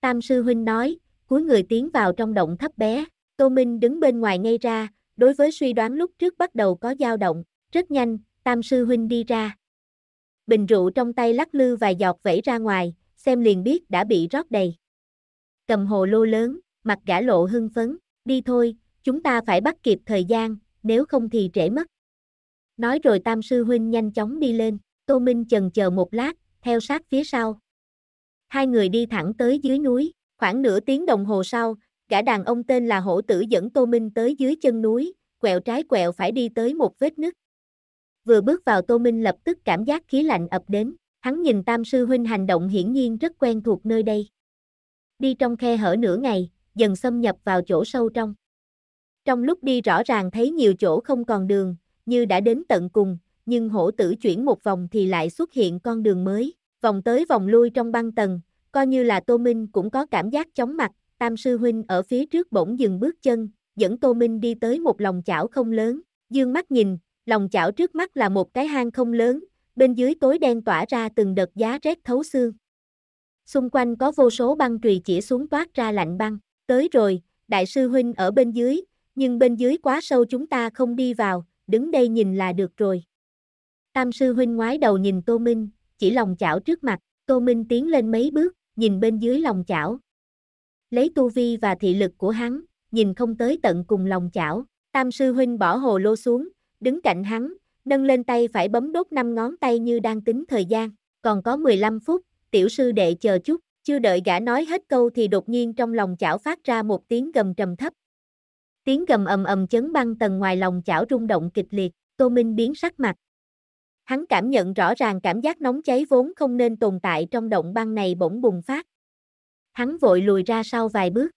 A: Tam sư huynh nói, cuối người tiến vào trong động thấp bé, Tô Minh đứng bên ngoài ngay ra, đối với suy đoán lúc trước bắt đầu có dao động, rất nhanh, tam sư huynh đi ra. Bình rượu trong tay lắc lư vài giọt vẩy ra ngoài, xem liền biết đã bị rót đầy. Cầm hồ lô lớn, mặt gã lộ hưng phấn, đi thôi, chúng ta phải bắt kịp thời gian, nếu không thì trễ mất. Nói rồi tam sư huynh nhanh chóng đi lên, Tô Minh chần chờ một lát, theo sát phía sau. Hai người đi thẳng tới dưới núi, khoảng nửa tiếng đồng hồ sau, gã đàn ông tên là hổ tử dẫn Tô Minh tới dưới chân núi, quẹo trái quẹo phải đi tới một vết nứt. Vừa bước vào Tô Minh lập tức cảm giác khí lạnh ập đến, hắn nhìn Tam Sư Huynh hành động hiển nhiên rất quen thuộc nơi đây. Đi trong khe hở nửa ngày, dần xâm nhập vào chỗ sâu trong. Trong lúc đi rõ ràng thấy nhiều chỗ không còn đường, như đã đến tận cùng, nhưng hổ tử chuyển một vòng thì lại xuất hiện con đường mới, vòng tới vòng lui trong băng tầng, coi như là Tô Minh cũng có cảm giác chóng mặt, Tam sư huynh ở phía trước bỗng dừng bước chân, dẫn Tô Minh đi tới một lòng chảo không lớn, dương mắt nhìn, lòng chảo trước mắt là một cái hang không lớn, bên dưới tối đen tỏa ra từng đợt giá rét thấu xương. Xung quanh có vô số băng trùy chỉ xuống toát ra lạnh băng, tới rồi, đại sư huynh ở bên dưới, nhưng bên dưới quá sâu chúng ta không đi vào, đứng đây nhìn là được rồi. Tam sư huynh ngoái đầu nhìn Tô Minh, chỉ lòng chảo trước mặt, Tô Minh tiến lên mấy bước, nhìn bên dưới lòng chảo, lấy tu vi và thị lực của hắn, nhìn không tới tận cùng lòng chảo, tam sư huynh bỏ hồ lô xuống, đứng cạnh hắn, nâng lên tay phải bấm đốt năm ngón tay như đang tính thời gian, còn có 15 phút, tiểu sư đệ chờ chút, chưa đợi gã nói hết câu thì đột nhiên trong lòng chảo phát ra một tiếng gầm trầm thấp. Tiếng gầm ầm ầm chấn băng tầng ngoài lòng chảo rung động kịch liệt, Tô Minh biến sắc mặt. Hắn cảm nhận rõ ràng cảm giác nóng cháy vốn không nên tồn tại trong động băng này bỗng bùng phát, hắn vội lùi ra sau vài bước.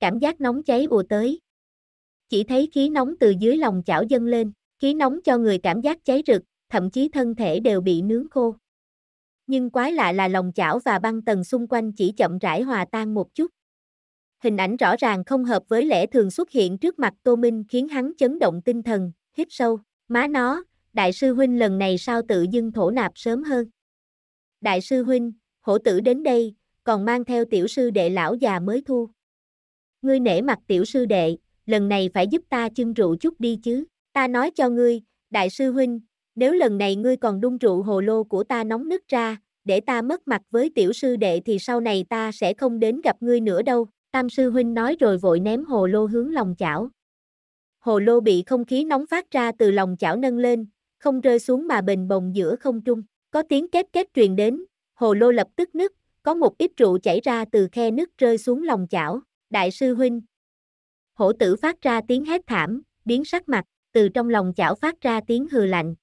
A: Cảm giác nóng cháy ùa tới. Chỉ thấy khí nóng từ dưới lòng chảo dâng lên, khí nóng cho người cảm giác cháy rực, thậm chí thân thể đều bị nướng khô. Nhưng quái lạ là lòng chảo và băng tầng xung quanh chỉ chậm rãi hòa tan một chút. Hình ảnh rõ ràng không hợp với lẽ thường xuất hiện trước mặt Tô Minh khiến hắn chấn động tinh thần, hít sâu, má nó, đại sư huynh lần này sao tự dưng thổ nạp sớm hơn. Đại sư huynh, hổ tử đến đây, còn mang theo tiểu sư đệ lão già mới thu. Ngươi nể mặt tiểu sư đệ, lần này phải giúp ta chưng rượu chút đi chứ. Ta nói cho ngươi, đại sư huynh, nếu lần này ngươi còn đun rượu hồ lô của ta nóng nứt ra, để ta mất mặt với tiểu sư đệ thì sau này ta sẽ không đến gặp ngươi nữa đâu. Tam sư huynh nói rồi vội ném hồ lô hướng lòng chảo. Hồ lô bị không khí nóng phát ra từ lòng chảo nâng lên, không rơi xuống mà bình bồng giữa không trung. Có tiếng két két truyền đến, hồ lô lập tức nứt, có một ít rượu chảy ra từ khe nứt rơi xuống lòng chảo, đại sư huynh. Hổ tử phát ra tiếng hét thảm, biến sắc mặt, từ trong lòng chảo phát ra tiếng hừ lạnh.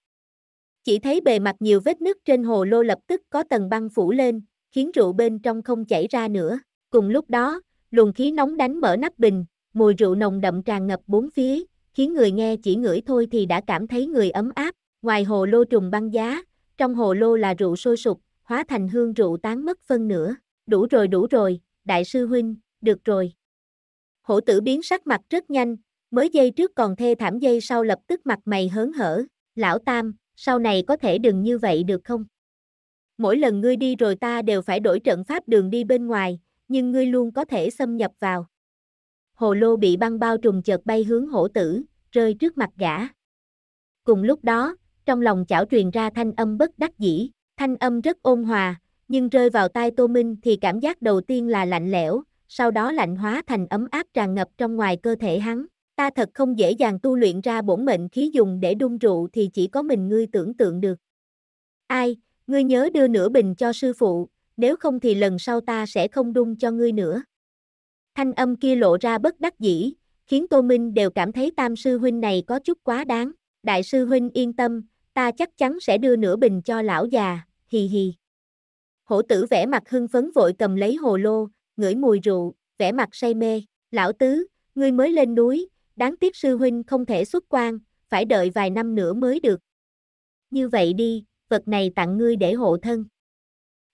A: Chỉ thấy bề mặt nhiều vết nứt trên hồ lô lập tức có tầng băng phủ lên, khiến rượu bên trong không chảy ra nữa. Cùng lúc đó, luồng khí nóng đánh mở nắp bình, mùi rượu nồng đậm tràn ngập bốn phía, khiến người nghe chỉ ngửi thôi thì đã cảm thấy người ấm áp. Ngoài hồ lô trùng băng giá, trong hồ lô là rượu sôi sục, hóa thành hương rượu tán mất phân nửa. Đủ rồi đủ rồi, đại sư huynh, được rồi. Hổ tử biến sắc mặt rất nhanh, mới dây trước còn thê thảm dây sau lập tức mặt mày hớn hở, lão tam, sau này có thể đừng như vậy được không? Mỗi lần ngươi đi rồi ta đều phải đổi trận pháp đường đi bên ngoài, nhưng ngươi luôn có thể xâm nhập vào. Hồ lô bị băng bao trùng chợt bay hướng hổ tử, rơi trước mặt gã. Cùng lúc đó, trong lòng chảo truyền ra thanh âm bất đắc dĩ, Thanh âm rất ôn hòa, nhưng rơi vào tai Tô Minh thì cảm giác đầu tiên là lạnh lẽo, sau đó lạnh hóa thành ấm áp tràn ngập trong ngoài cơ thể hắn. Ta thật không dễ dàng tu luyện ra bổn mệnh khí dùng để đun rượu thì chỉ có mình ngươi tưởng tượng được. Ai, ngươi nhớ đưa nửa bình cho sư phụ, nếu không thì lần sau ta sẽ không đun cho ngươi nữa. Thanh âm kia lộ ra bất đắc dĩ, khiến Tô Minh đều cảm thấy tam sư huynh này có chút quá đáng. Đại sư huynh yên tâm, ta chắc chắn sẽ đưa nửa bình cho lão già, hì hì. Hổ tử vẽ mặt hưng phấn vội cầm lấy hồ lô, ngửi mùi rượu, vẽ mặt say mê, lão tứ, ngươi mới lên núi, đáng tiếc sư huynh không thể xuất quan, phải đợi vài năm nữa mới được. Như vậy đi, vật này tặng ngươi để hộ thân.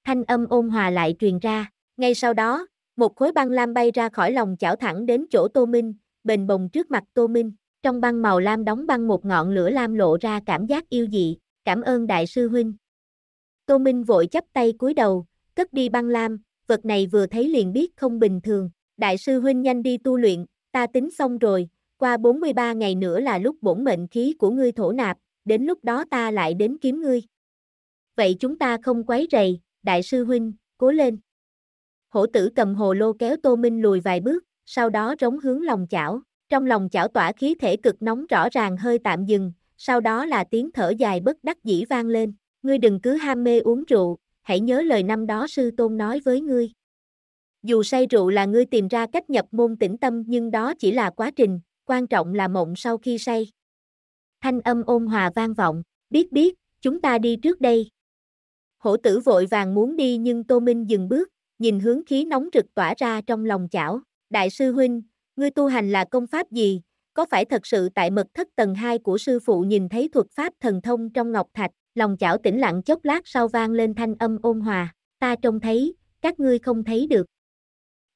A: Thanh âm ôn hòa lại truyền ra, ngay sau đó, một khối băng lam bay ra khỏi lòng chảo thẳng đến chỗ Tô Minh, bền bồng trước mặt Tô Minh, trong băng màu lam đóng băng một ngọn lửa lam lộ ra cảm giác yêu dị, cảm ơn đại sư huynh. Tô Minh vội chắp tay cúi đầu, cất đi băng lam, vật này vừa thấy liền biết không bình thường, đại sư huynh nhanh đi tu luyện, ta tính xong rồi, qua 43 ngày nữa là lúc bổn mệnh khí của ngươi thổ nạp, đến lúc đó ta lại đến kiếm ngươi. Vậy chúng ta không quấy rầy, đại sư huynh, cố lên. Hổ tử cầm hồ lô kéo Tô Minh lùi vài bước, sau đó rống hướng lòng chảo, trong lòng chảo tỏa khí thể cực nóng rõ ràng hơi tạm dừng, sau đó là tiếng thở dài bất đắc dĩ vang lên. Ngươi đừng cứ ham mê uống rượu, hãy nhớ lời năm đó sư tôn nói với ngươi. Dù say rượu là ngươi tìm ra cách nhập môn tĩnh tâm nhưng đó chỉ là quá trình, quan trọng là mộng sau khi say. Thanh âm ôn hòa vang vọng, biết biết, chúng ta đi trước đây. Hổ tử vội vàng muốn đi nhưng Tô Minh dừng bước, nhìn hướng khí nóng rực tỏa ra trong lòng chảo. Đại sư huynh, ngươi tu hành là công pháp gì? Có phải thật sự tại mật thất tầng 2 của sư phụ nhìn thấy thuật pháp thần thông trong ngọc thạch, lòng chảo tĩnh lặng chốc lát sau vang lên thanh âm ôn hòa, ta trông thấy, các ngươi không thấy được.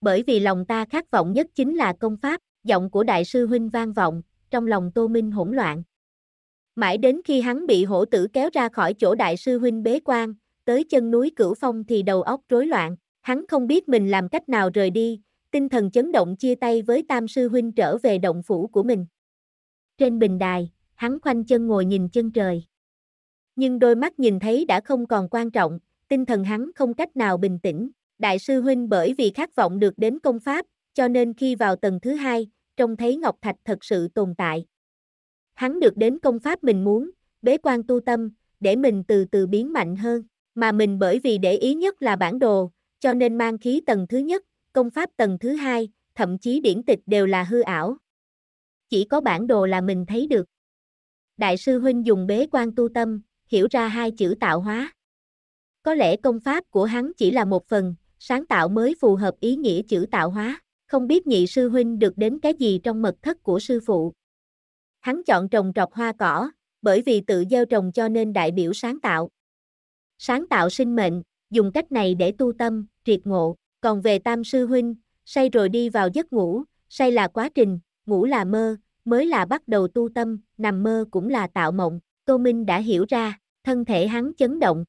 A: Bởi vì lòng ta khát vọng nhất chính là công pháp, giọng của đại sư huynh vang vọng, trong lòng Tô Minh hỗn loạn. Mãi đến khi hắn bị hổ tử kéo ra khỏi chỗ đại sư huynh bế quan, tới chân núi Cửu Phong thì đầu óc rối loạn, hắn không biết mình làm cách nào rời đi, tinh thần chấn động chia tay với tam sư huynh trở về động phủ của mình. Trên bình đài, hắn khoanh chân ngồi nhìn chân trời. Nhưng đôi mắt nhìn thấy đã không còn quan trọng, tinh thần hắn không cách nào bình tĩnh. Đại sư huynh bởi vì khát vọng được đến công pháp, cho nên khi vào tầng thứ hai, trông thấy Ngọc Thạch thật sự tồn tại. Hắn được đến công pháp mình muốn, bế quan tu tâm, để mình từ từ biến mạnh hơn, mà mình bởi vì để ý nhất là bản đồ, cho nên mang khí tầng thứ nhất, công pháp tầng thứ hai, thậm chí điển tịch đều là hư ảo. Chỉ có bản đồ là mình thấy được. Đại sư huynh dùng bế quan tu tâm, hiểu ra hai chữ tạo hóa. Có lẽ công pháp của hắn chỉ là một phần, sáng tạo mới phù hợp ý nghĩa chữ tạo hóa, không biết nhị sư huynh được đến cái gì trong mật thất của sư phụ. Hắn chọn trồng trọt hoa cỏ, bởi vì tự gieo trồng cho nên đại biểu sáng tạo. Sáng tạo sinh mệnh, dùng cách này để tu tâm, triệt ngộ, còn về tam sư huynh, say rồi đi vào giấc ngủ, say là quá trình, ngủ là mơ, mới là bắt đầu tu tâm, nằm mơ cũng là tạo mộng, Tô Minh đã hiểu ra thân thể hắn chấn động.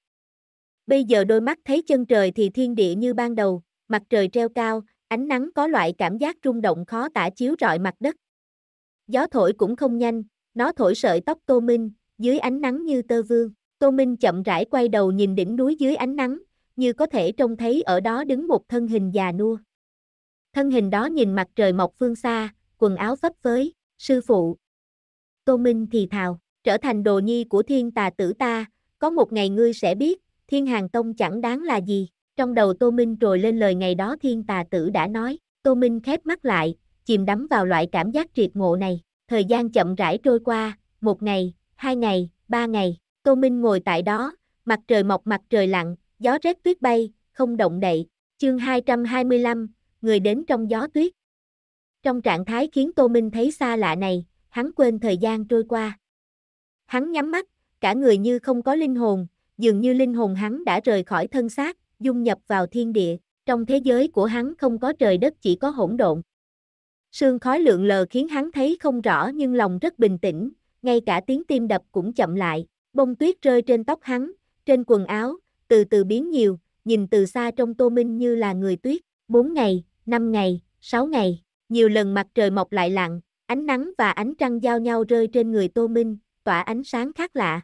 A: Bây giờ đôi mắt thấy chân trời thì thiên địa như ban đầu, mặt trời treo cao, ánh nắng có loại cảm giác rung động khó tả chiếu rọi mặt đất. Gió thổi cũng không nhanh, nó thổi sợi tóc Tô Minh, dưới ánh nắng như tơ vương. Tô Minh chậm rãi quay đầu nhìn đỉnh núi dưới ánh nắng, như có thể trông thấy ở đó đứng một thân hình già nua. Thân hình đó nhìn mặt trời mọc phương xa, quần áo phấp phới, sư phụ. Tô Minh thì thào trở thành đồ nhi của thiên tà tử ta, có một ngày ngươi sẽ biết, thiên hàng tông chẳng đáng là gì. Trong đầu Tô Minh trồi lên lời ngày đó thiên tà tử đã nói, Tô Minh khép mắt lại, chìm đắm vào loại cảm giác triệt ngộ này. Thời gian chậm rãi trôi qua, một ngày, hai ngày, ba ngày, Tô Minh ngồi tại đó, mặt trời mọc mặt trời lặn, gió rét tuyết bay, không động đậy. Chương 225, người đến trong gió tuyết. Trong trạng thái khiến Tô Minh thấy xa lạ này, hắn quên thời gian trôi qua, Hắn nhắm mắt, cả người như không có linh hồn, dường như linh hồn hắn đã rời khỏi thân xác, dung nhập vào thiên địa, trong thế giới của hắn không có trời đất chỉ có hỗn độn. Sương khói lượng lờ khiến hắn thấy không rõ nhưng lòng rất bình tĩnh, ngay cả tiếng tim đập cũng chậm lại, bông tuyết rơi trên tóc hắn, trên quần áo, từ từ biến nhiều, nhìn từ xa trong tô minh như là người tuyết, 4 ngày, 5 ngày, 6 ngày, nhiều lần mặt trời mọc lại lặng, ánh nắng và ánh trăng giao nhau rơi trên người tô minh, tỏa ánh sáng khác lạ.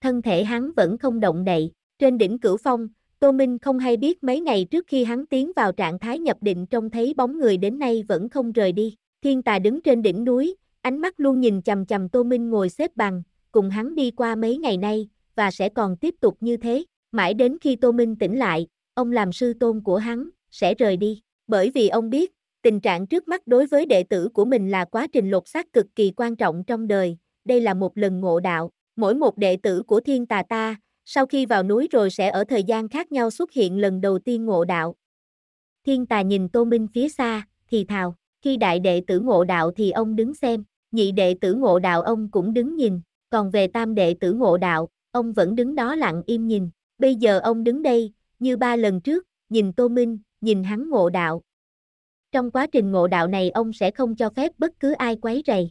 A: Thân thể hắn vẫn không động đậy, trên đỉnh cửu phong, Tô Minh không hay biết mấy ngày trước khi hắn tiến vào trạng thái nhập định trông thấy bóng người đến nay vẫn không rời đi. Thiên tà đứng trên đỉnh núi, ánh mắt luôn nhìn chầm chầm Tô Minh ngồi xếp bằng, cùng hắn đi qua mấy ngày nay, và sẽ còn tiếp tục như thế. Mãi đến khi Tô Minh tỉnh lại, ông làm sư tôn của hắn, sẽ rời đi. Bởi vì ông biết, tình trạng trước mắt đối với đệ tử của mình là quá trình lột xác cực kỳ quan trọng trong đời, đây là một lần ngộ đạo, mỗi một đệ tử của thiên tà ta, sau khi vào núi rồi sẽ ở thời gian khác nhau xuất hiện lần đầu tiên ngộ đạo. Thiên tà nhìn Tô Minh phía xa, thì thào, khi đại đệ tử ngộ đạo thì ông đứng xem, nhị đệ tử ngộ đạo ông cũng đứng nhìn, còn về tam đệ tử ngộ đạo, ông vẫn đứng đó lặng im nhìn, bây giờ ông đứng đây, như ba lần trước, nhìn Tô Minh, nhìn hắn ngộ đạo. Trong quá trình ngộ đạo này ông sẽ không cho phép bất cứ ai quấy rầy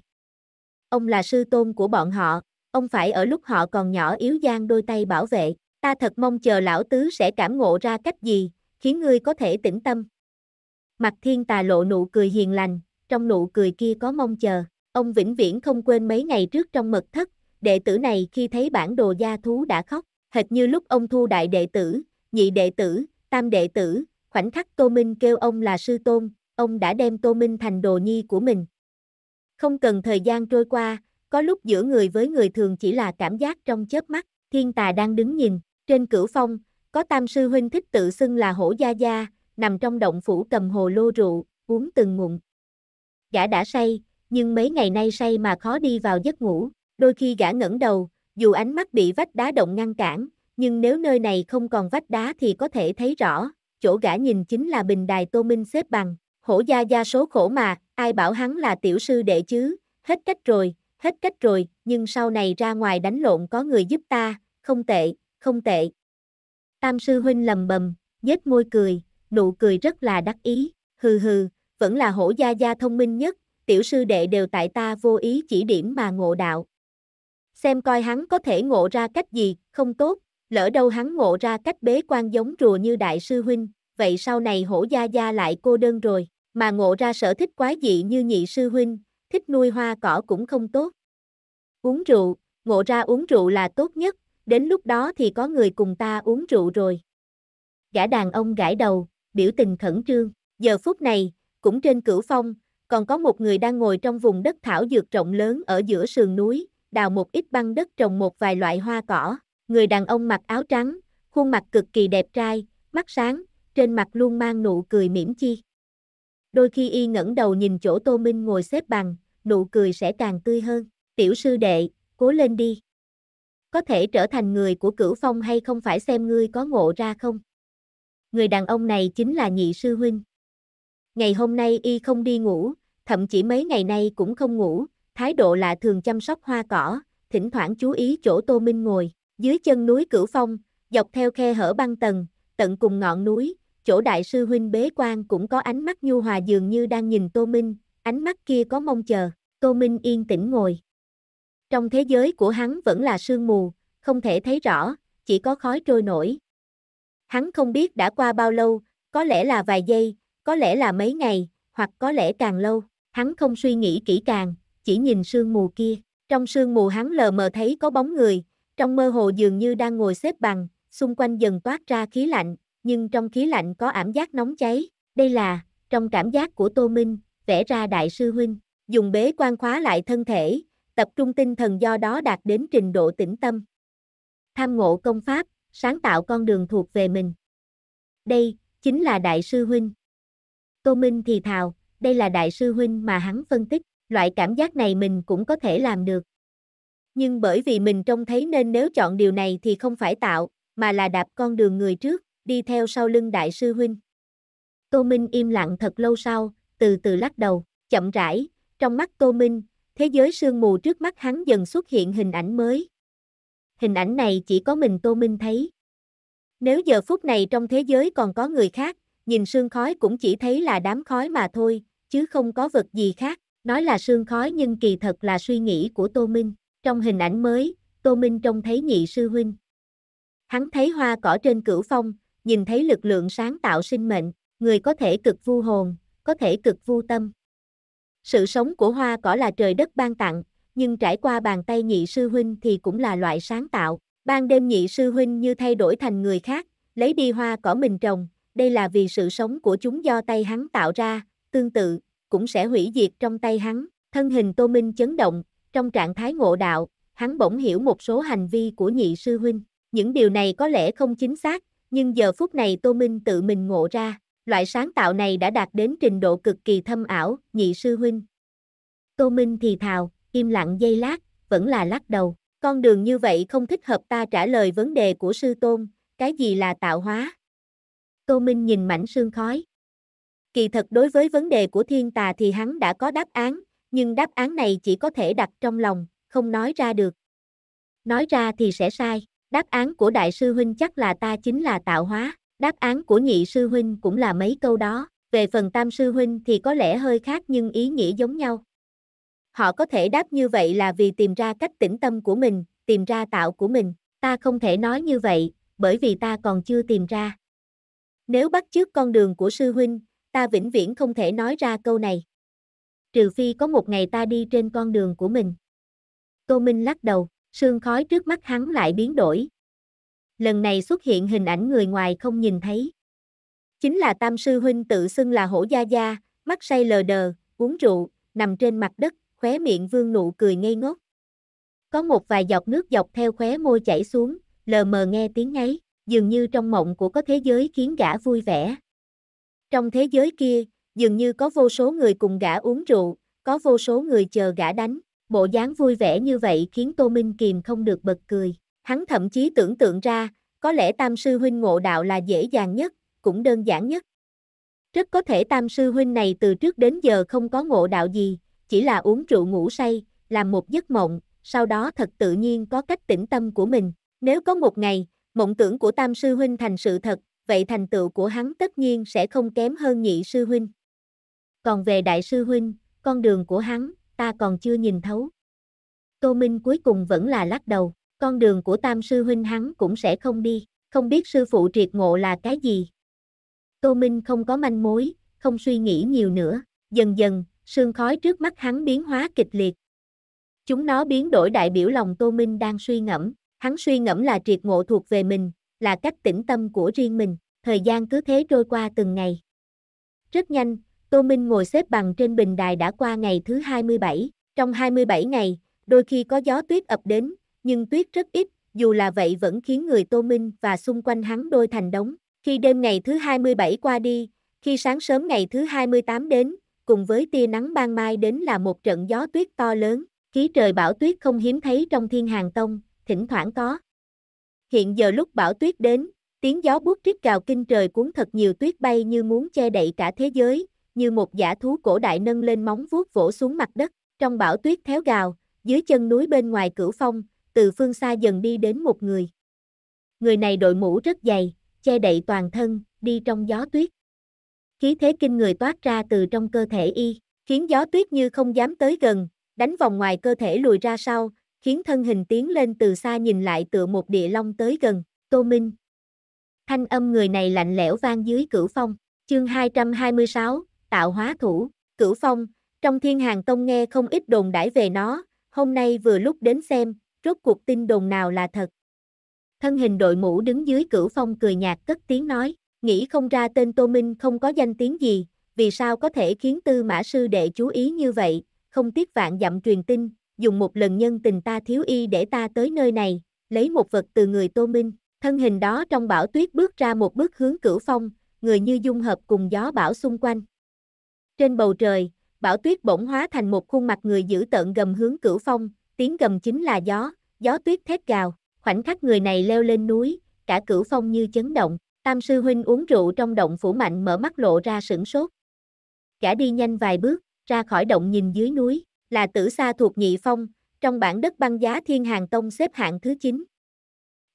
A: ông là sư tôn của bọn họ, ông phải ở lúc họ còn nhỏ yếu gian đôi tay bảo vệ, ta thật mong chờ lão tứ sẽ cảm ngộ ra cách gì, khiến ngươi có thể tĩnh tâm. Mặt thiên tà lộ nụ cười hiền lành, trong nụ cười kia có mong chờ, ông vĩnh viễn không quên mấy ngày trước trong mật thất, đệ tử này khi thấy bản đồ gia thú đã khóc, hệt như lúc ông thu đại đệ tử, nhị đệ tử, tam đệ tử, khoảnh khắc Tô Minh kêu ông là sư tôn, ông đã đem Tô Minh thành đồ nhi của mình, không cần thời gian trôi qua, có lúc giữa người với người thường chỉ là cảm giác trong chớp mắt, thiên tà đang đứng nhìn, trên cửu phong, có tam sư huynh thích tự xưng là hổ gia gia, nằm trong động phủ cầm hồ lô rượu, uống từng ngụm. Gã đã say, nhưng mấy ngày nay say mà khó đi vào giấc ngủ, đôi khi gã ngẩng đầu, dù ánh mắt bị vách đá động ngăn cản, nhưng nếu nơi này không còn vách đá thì có thể thấy rõ, chỗ gã nhìn chính là bình đài tô minh xếp bằng, hổ gia gia số khổ mà, ai bảo hắn là tiểu sư đệ chứ, hết cách rồi, hết cách rồi, nhưng sau này ra ngoài đánh lộn có người giúp ta, không tệ, không tệ. Tam sư huynh lầm bầm, nhếch môi cười, nụ cười rất là đắc ý, hừ hừ, vẫn là hổ gia gia thông minh nhất, tiểu sư đệ đều tại ta vô ý chỉ điểm mà ngộ đạo. Xem coi hắn có thể ngộ ra cách gì, không tốt, lỡ đâu hắn ngộ ra cách bế quan giống rùa như đại sư huynh, vậy sau này hổ gia gia lại cô đơn rồi. Mà ngộ ra sở thích quái dị như nhị sư huynh, thích nuôi hoa cỏ cũng không tốt. Uống rượu, ngộ ra uống rượu là tốt nhất, đến lúc đó thì có người cùng ta uống rượu rồi. Gã đàn ông gãi đầu, biểu tình khẩn trương, giờ phút này, cũng trên cửu phong, còn có một người đang ngồi trong vùng đất thảo dược rộng lớn ở giữa sườn núi, đào một ít băng đất trồng một vài loại hoa cỏ. Người đàn ông mặc áo trắng, khuôn mặt cực kỳ đẹp trai, mắt sáng, trên mặt luôn mang nụ cười mỉm chi. Đôi khi y ngẩng đầu nhìn chỗ Tô Minh ngồi xếp bằng, nụ cười sẽ càng tươi hơn. Tiểu sư đệ, cố lên đi. Có thể trở thành người của cửu phong hay không phải xem ngươi có ngộ ra không? Người đàn ông này chính là nhị sư huynh. Ngày hôm nay y không đi ngủ, thậm chí mấy ngày nay cũng không ngủ, thái độ là thường chăm sóc hoa cỏ, thỉnh thoảng chú ý chỗ Tô Minh ngồi, dưới chân núi Cửu Phong, dọc theo khe hở băng tầng, tận cùng ngọn núi, chỗ đại sư huynh bế quan cũng có ánh mắt nhu hòa dường như đang nhìn Tô Minh, ánh mắt kia có mong chờ, Tô Minh yên tĩnh ngồi. Trong thế giới của hắn vẫn là sương mù, không thể thấy rõ, chỉ có khói trôi nổi. Hắn không biết đã qua bao lâu, có lẽ là vài giây, có lẽ là mấy ngày, hoặc có lẽ càng lâu, hắn không suy nghĩ kỹ càng, chỉ nhìn sương mù kia. Trong sương mù hắn lờ mờ thấy có bóng người, trong mơ hồ dường như đang ngồi xếp bằng, xung quanh dần toát ra khí lạnh, nhưng trong khí lạnh có ảm giác nóng cháy, đây là, trong cảm giác của Tô Minh, vẽ ra đại sư huynh, dùng bế quan khóa lại thân thể, tập trung tinh thần do đó đạt đến trình độ tĩnh tâm. Tham ngộ công pháp, sáng tạo con đường thuộc về mình. Đây, chính là đại sư huynh. Tô Minh thì thào, đây là đại sư huynh mà hắn phân tích, loại cảm giác này mình cũng có thể làm được. Nhưng bởi vì mình trông thấy nên nếu chọn điều này thì không phải tạo, mà là đạp con đường người trước đi theo sau lưng đại sư huynh. Tô Minh im lặng thật lâu sau, từ từ lắc đầu, chậm rãi, trong mắt Tô Minh, thế giới sương mù trước mắt hắn dần xuất hiện hình ảnh mới. Hình ảnh này chỉ có mình Tô Minh thấy. Nếu giờ phút này trong thế giới còn có người khác, nhìn sương khói cũng chỉ thấy là đám khói mà thôi, chứ không có vật gì khác. Nói là sương khói nhưng kỳ thật là suy nghĩ của Tô Minh. Trong hình ảnh mới, Tô Minh trông thấy nhị sư huynh. Hắn thấy hoa cỏ trên cửu phong, nhìn thấy lực lượng sáng tạo sinh mệnh, người có thể cực vu hồn, có thể cực vu tâm. Sự sống của hoa cỏ là trời đất ban tặng, nhưng trải qua bàn tay nhị sư huynh thì cũng là loại sáng tạo. Ban đêm nhị sư huynh như thay đổi thành người khác, lấy đi hoa cỏ mình trồng, đây là vì sự sống của chúng do tay hắn tạo ra, tương tự, cũng sẽ hủy diệt trong tay hắn. Thân hình Tô Minh chấn động, trong trạng thái ngộ đạo, hắn bỗng hiểu một số hành vi của nhị sư huynh. Những điều này có lẽ không chính xác, nhưng giờ phút này Tô Minh tự mình ngộ ra, loại sáng tạo này đã đạt đến trình độ cực kỳ thâm ảo, nhị sư huynh. Tô Minh thì thào, im lặng giây lát, vẫn là lắc đầu, con đường như vậy không thích hợp ta trả lời vấn đề của sư tôn, cái gì là tạo hóa? Tô Minh nhìn mảnh sương khói. Kỳ thật đối với vấn đề của thiên tà thì hắn đã có đáp án, nhưng đáp án này chỉ có thể đặt trong lòng, không nói ra được. Nói ra thì sẽ sai. Đáp án của đại sư huynh chắc là ta chính là tạo hóa, đáp án của nhị sư huynh cũng là mấy câu đó, về phần tam sư huynh thì có lẽ hơi khác nhưng ý nghĩa giống nhau. Họ có thể đáp như vậy là vì tìm ra cách tĩnh tâm của mình, tìm ra tạo của mình, ta không thể nói như vậy, bởi vì ta còn chưa tìm ra. Nếu bắt chước con đường của sư huynh, ta vĩnh viễn không thể nói ra câu này. Trừ phi có một ngày ta đi trên con đường của mình. Tô Minh lắc đầu sương khói trước mắt hắn lại biến đổi. Lần này xuất hiện hình ảnh người ngoài không nhìn thấy. Chính là tam sư huynh tự xưng là hổ gia gia, mắt say lờ đờ, uống rượu, nằm trên mặt đất, khóe miệng vương nụ cười ngây ngốc. Có một vài giọt nước dọc theo khóe môi chảy xuống, lờ mờ nghe tiếng ấy, dường như trong mộng của có thế giới khiến gã vui vẻ. Trong thế giới kia, dường như có vô số người cùng gã uống rượu, có vô số người chờ gã đánh. Bộ dáng vui vẻ như vậy khiến Tô Minh kìm không được bật cười. Hắn thậm chí tưởng tượng ra, có lẽ tam sư huynh ngộ đạo là dễ dàng nhất, cũng đơn giản nhất. Rất có thể tam sư huynh này từ trước đến giờ không có ngộ đạo gì, chỉ là uống rượu ngủ say, làm một giấc mộng, sau đó thật tự nhiên có cách tĩnh tâm của mình. Nếu có một ngày, mộng tưởng của tam sư huynh thành sự thật, vậy thành tựu của hắn tất nhiên sẽ không kém hơn nhị sư huynh. Còn về đại sư huynh, con đường của hắn, ta còn chưa nhìn thấu. Tô Minh cuối cùng vẫn là lắc đầu, con đường của tam sư huynh hắn cũng sẽ không đi, không biết sư phụ triệt ngộ là cái gì. Tô Minh không có manh mối, không suy nghĩ nhiều nữa, dần dần, sương khói trước mắt hắn biến hóa kịch liệt. Chúng nó biến đổi đại biểu lòng Tô Minh đang suy ngẫm, hắn suy ngẫm là triệt ngộ thuộc về mình, là cách tĩnh tâm của riêng mình, thời gian cứ thế trôi qua từng ngày. Rất nhanh, Tô Minh ngồi xếp bằng trên bình đài đã qua ngày thứ 27. Trong 27 ngày, đôi khi có gió tuyết ập đến, nhưng tuyết rất ít, dù là vậy vẫn khiến người Tô Minh và xung quanh hắn đôi thành đống. Khi đêm ngày thứ 27 qua đi, khi sáng sớm ngày thứ 28 đến, cùng với tia nắng ban mai đến là một trận gió tuyết to lớn, khí trời bão tuyết không hiếm thấy trong thiên hàng tông, thỉnh thoảng có. Hiện giờ lúc bão tuyết đến, tiếng gió buốt rít cào kinh trời cuốn thật nhiều tuyết bay như muốn che đậy cả thế giới, như một giả thú cổ đại nâng lên móng vuốt vỗ xuống mặt đất, trong bão tuyết théo gào, dưới chân núi bên ngoài cửu phong, từ phương xa dần đi đến một người. Người này đội mũ rất dày, che đậy toàn thân, đi trong gió tuyết. Khí thế kinh người toát ra từ trong cơ thể y, khiến gió tuyết như không dám tới gần, đánh vòng ngoài cơ thể lùi ra sau, khiến thân hình tiến lên từ xa nhìn lại tựa một địa long tới gần, Tô Minh. Thanh âm người này lạnh lẽo vang dưới cửu phong, chương 226, tạo hóa thủ, cửu phong, trong thiên hàng tông nghe không ít đồn đãi về nó, hôm nay vừa lúc đến xem, rốt cuộc tin đồn nào là thật. Thân hình đội mũ đứng dưới cửu phong cười nhạt cất tiếng nói, nghĩ không ra tên Tô Minh không có danh tiếng gì, vì sao có thể khiến tư mã sư đệ chú ý như vậy, không tiếc vạn dặm truyền tin, dùng một lần nhân tình ta thiếu y để ta tới nơi này, lấy một vật từ người Tô Minh, thân hình đó trong bão tuyết bước ra một bước hướng cửu phong, người như dung hợp cùng gió bão xung quanh. Trên bầu trời, bão tuyết bỗng hóa thành một khuôn mặt người dữ tợn gầm hướng cửu phong, tiếng gầm chính là gió, gió tuyết thét gào, khoảnh khắc người này leo lên núi, cả cửu phong như chấn động, tam sư huynh uống rượu trong động phủ mạnh mở mắt lộ ra sửng sốt. cả đi nhanh vài bước, ra khỏi động nhìn dưới núi, là tử sa thuộc nhị phong, trong bản đất băng giá thiên hàng tông xếp hạng thứ 9.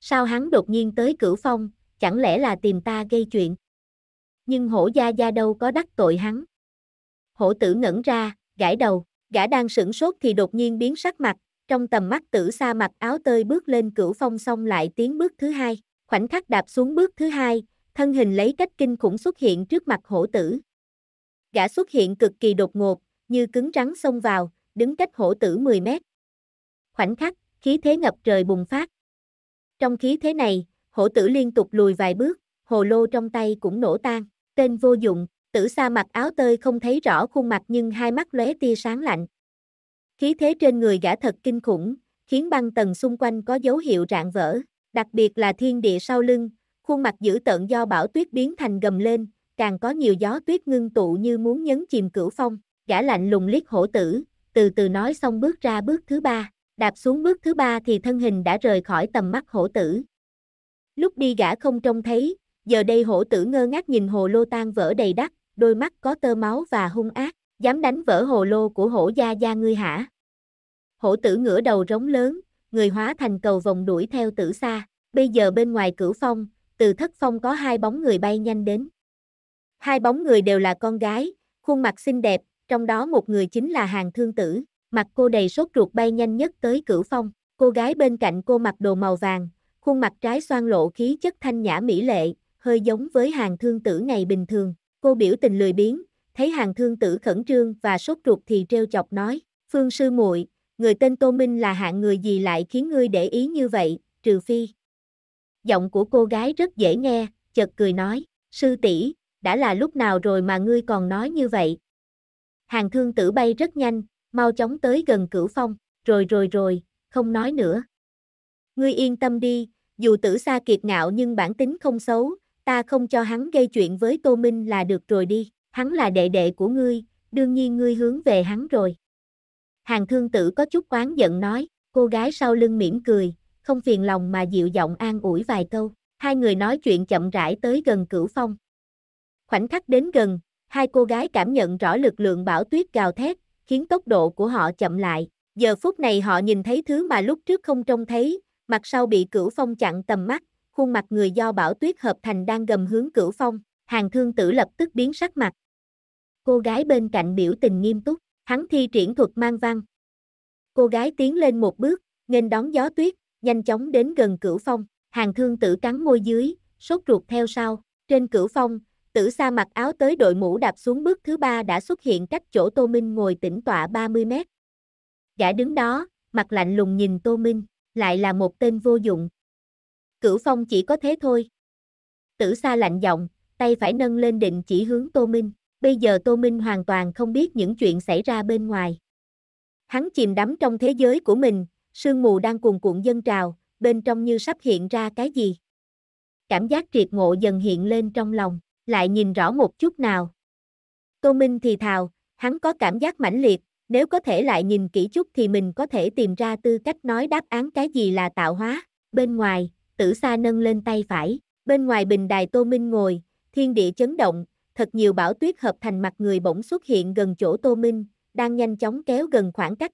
A: Sao hắn đột nhiên tới cửu phong, chẳng lẽ là tìm ta gây chuyện? Nhưng hổ gia gia đâu có đắc tội hắn hổ tử ngẩn ra, gãi đầu, gã đang sửng sốt thì đột nhiên biến sắc mặt, trong tầm mắt tử Sa mặc áo tơi bước lên cửu phong xong lại tiến bước thứ hai, khoảnh khắc đạp xuống bước thứ hai, thân hình lấy cách kinh khủng xuất hiện trước mặt hổ tử. Gã xuất hiện cực kỳ đột ngột, như cứng rắn xông vào, đứng cách hổ tử 10 mét. Khoảnh khắc, khí thế ngập trời bùng phát. Trong khí thế này, hổ tử liên tục lùi vài bước, hồ lô trong tay cũng nổ tan, tên vô dụng, Tử Sa mặc áo tơi không thấy rõ khuôn mặt nhưng hai mắt lóe tia sáng lạnh. Khí thế trên người gã thật kinh khủng, khiến băng tầng xung quanh có dấu hiệu rạn vỡ, đặc biệt là thiên địa sau lưng, khuôn mặt dữ tợn do bão tuyết biến thành gầm lên, càng có nhiều gió tuyết ngưng tụ như muốn nhấn chìm cửu phong, gã lạnh lùng liếc hổ tử, từ từ nói xong bước ra bước thứ ba, đạp xuống bước thứ ba thì thân hình đã rời khỏi tầm mắt hổ tử. Lúc đi gã không trông thấy, giờ đây hổ tử ngơ ngác nhìn hồ lô tan vỡ đầy đất, đôi mắt có tơ máu và hung ác, dám đánh vỡ hồ lô của hổ gia gia ngươi hả? Hổ tử ngửa đầu rống lớn, người hóa thành cầu vòng đuổi theo tử xa, bây giờ bên ngoài cửu phong, từ thất phong có hai bóng người bay nhanh đến. Hai bóng người đều là con gái, khuôn mặt xinh đẹp, trong đó một người chính là hàng thương tử, mặt cô đầy sốt ruột bay nhanh nhất tới cửu phong, cô gái bên cạnh cô mặc đồ màu vàng, khuôn mặt trái xoan lộ khí chất thanh nhã mỹ lệ, hơi giống với hàng thương tử ngày bình thường, Cô biểu tình lười biếng, thấy hàng thương tử khẩn trương và sốt ruột thì treo chọc nói, Phương sư muội, người tên Tô Minh là hạng người gì lại khiến ngươi để ý như vậy, trừ phi. Giọng của cô gái rất dễ nghe, chợt cười nói, sư tỷ, đã là lúc nào rồi mà ngươi còn nói như vậy. Hàng thương tử bay rất nhanh, mau chóng tới gần cửu phong, rồi rồi rồi, không nói nữa. Ngươi yên tâm đi, dù tử xa kiệt ngạo nhưng bản tính không xấu, ta không cho hắn gây chuyện với Tô Minh là được rồi đi, hắn là đệ đệ của ngươi, đương nhiên ngươi hướng về hắn rồi. Hàng thương tử có chút oán giận nói, cô gái sau lưng mỉm cười, không phiền lòng mà dịu giọng an ủi vài câu, hai người nói chuyện chậm rãi tới gần cửu phong. Khoảnh khắc đến gần, hai cô gái cảm nhận rõ lực lượng bão tuyết gào thét, khiến tốc độ của họ chậm lại. Giờ phút này họ nhìn thấy thứ mà lúc trước không trông thấy, mặt sau bị cửu phong chặn tầm mắt, khuôn mặt người do bão tuyết hợp thành đang gầm hướng cửu phong, hàng thương tử lập tức biến sắc mặt. Cô gái bên cạnh biểu tình nghiêm túc, hắn thi triển thuật mang văn. Cô gái tiến lên một bước, nghênh đón gió tuyết, nhanh chóng đến gần cửu phong, hàng thương tử cắn môi dưới, sốt ruột theo sau, trên cửu phong, tử sa mặc áo tới đội mũ đạp xuống bước thứ ba đã xuất hiện cách chỗ Tô Minh ngồi tĩnh tọa 30 mét. Gã đứng đó, mặt lạnh lùng nhìn Tô Minh, lại là một tên vô dụng, Cửu Phong chỉ có thế thôi. Tử Sa lạnh giọng, tay phải nâng lên định chỉ hướng Tô Minh. Bây giờ Tô Minh hoàn toàn không biết những chuyện xảy ra bên ngoài. Hắn chìm đắm trong thế giới của mình, sương mù đang cuồn cuộn dân trào, bên trong như sắp hiện ra cái gì. Cảm giác triệt ngộ dần hiện lên trong lòng, lại nhìn rõ một chút nào. Tô Minh thì thào, hắn có cảm giác mãnh liệt, nếu có thể lại nhìn kỹ chút thì mình có thể tìm ra tư cách nói đáp án cái gì là tạo hóa. Bên ngoài, tử sa nâng lên tay phải, bên ngoài bình đài Tô Minh ngồi, thiên địa chấn động, thật nhiều bão tuyết hợp thành mặt người bỗng xuất hiện gần chỗ Tô Minh, đang nhanh chóng kéo gần khoảng cách.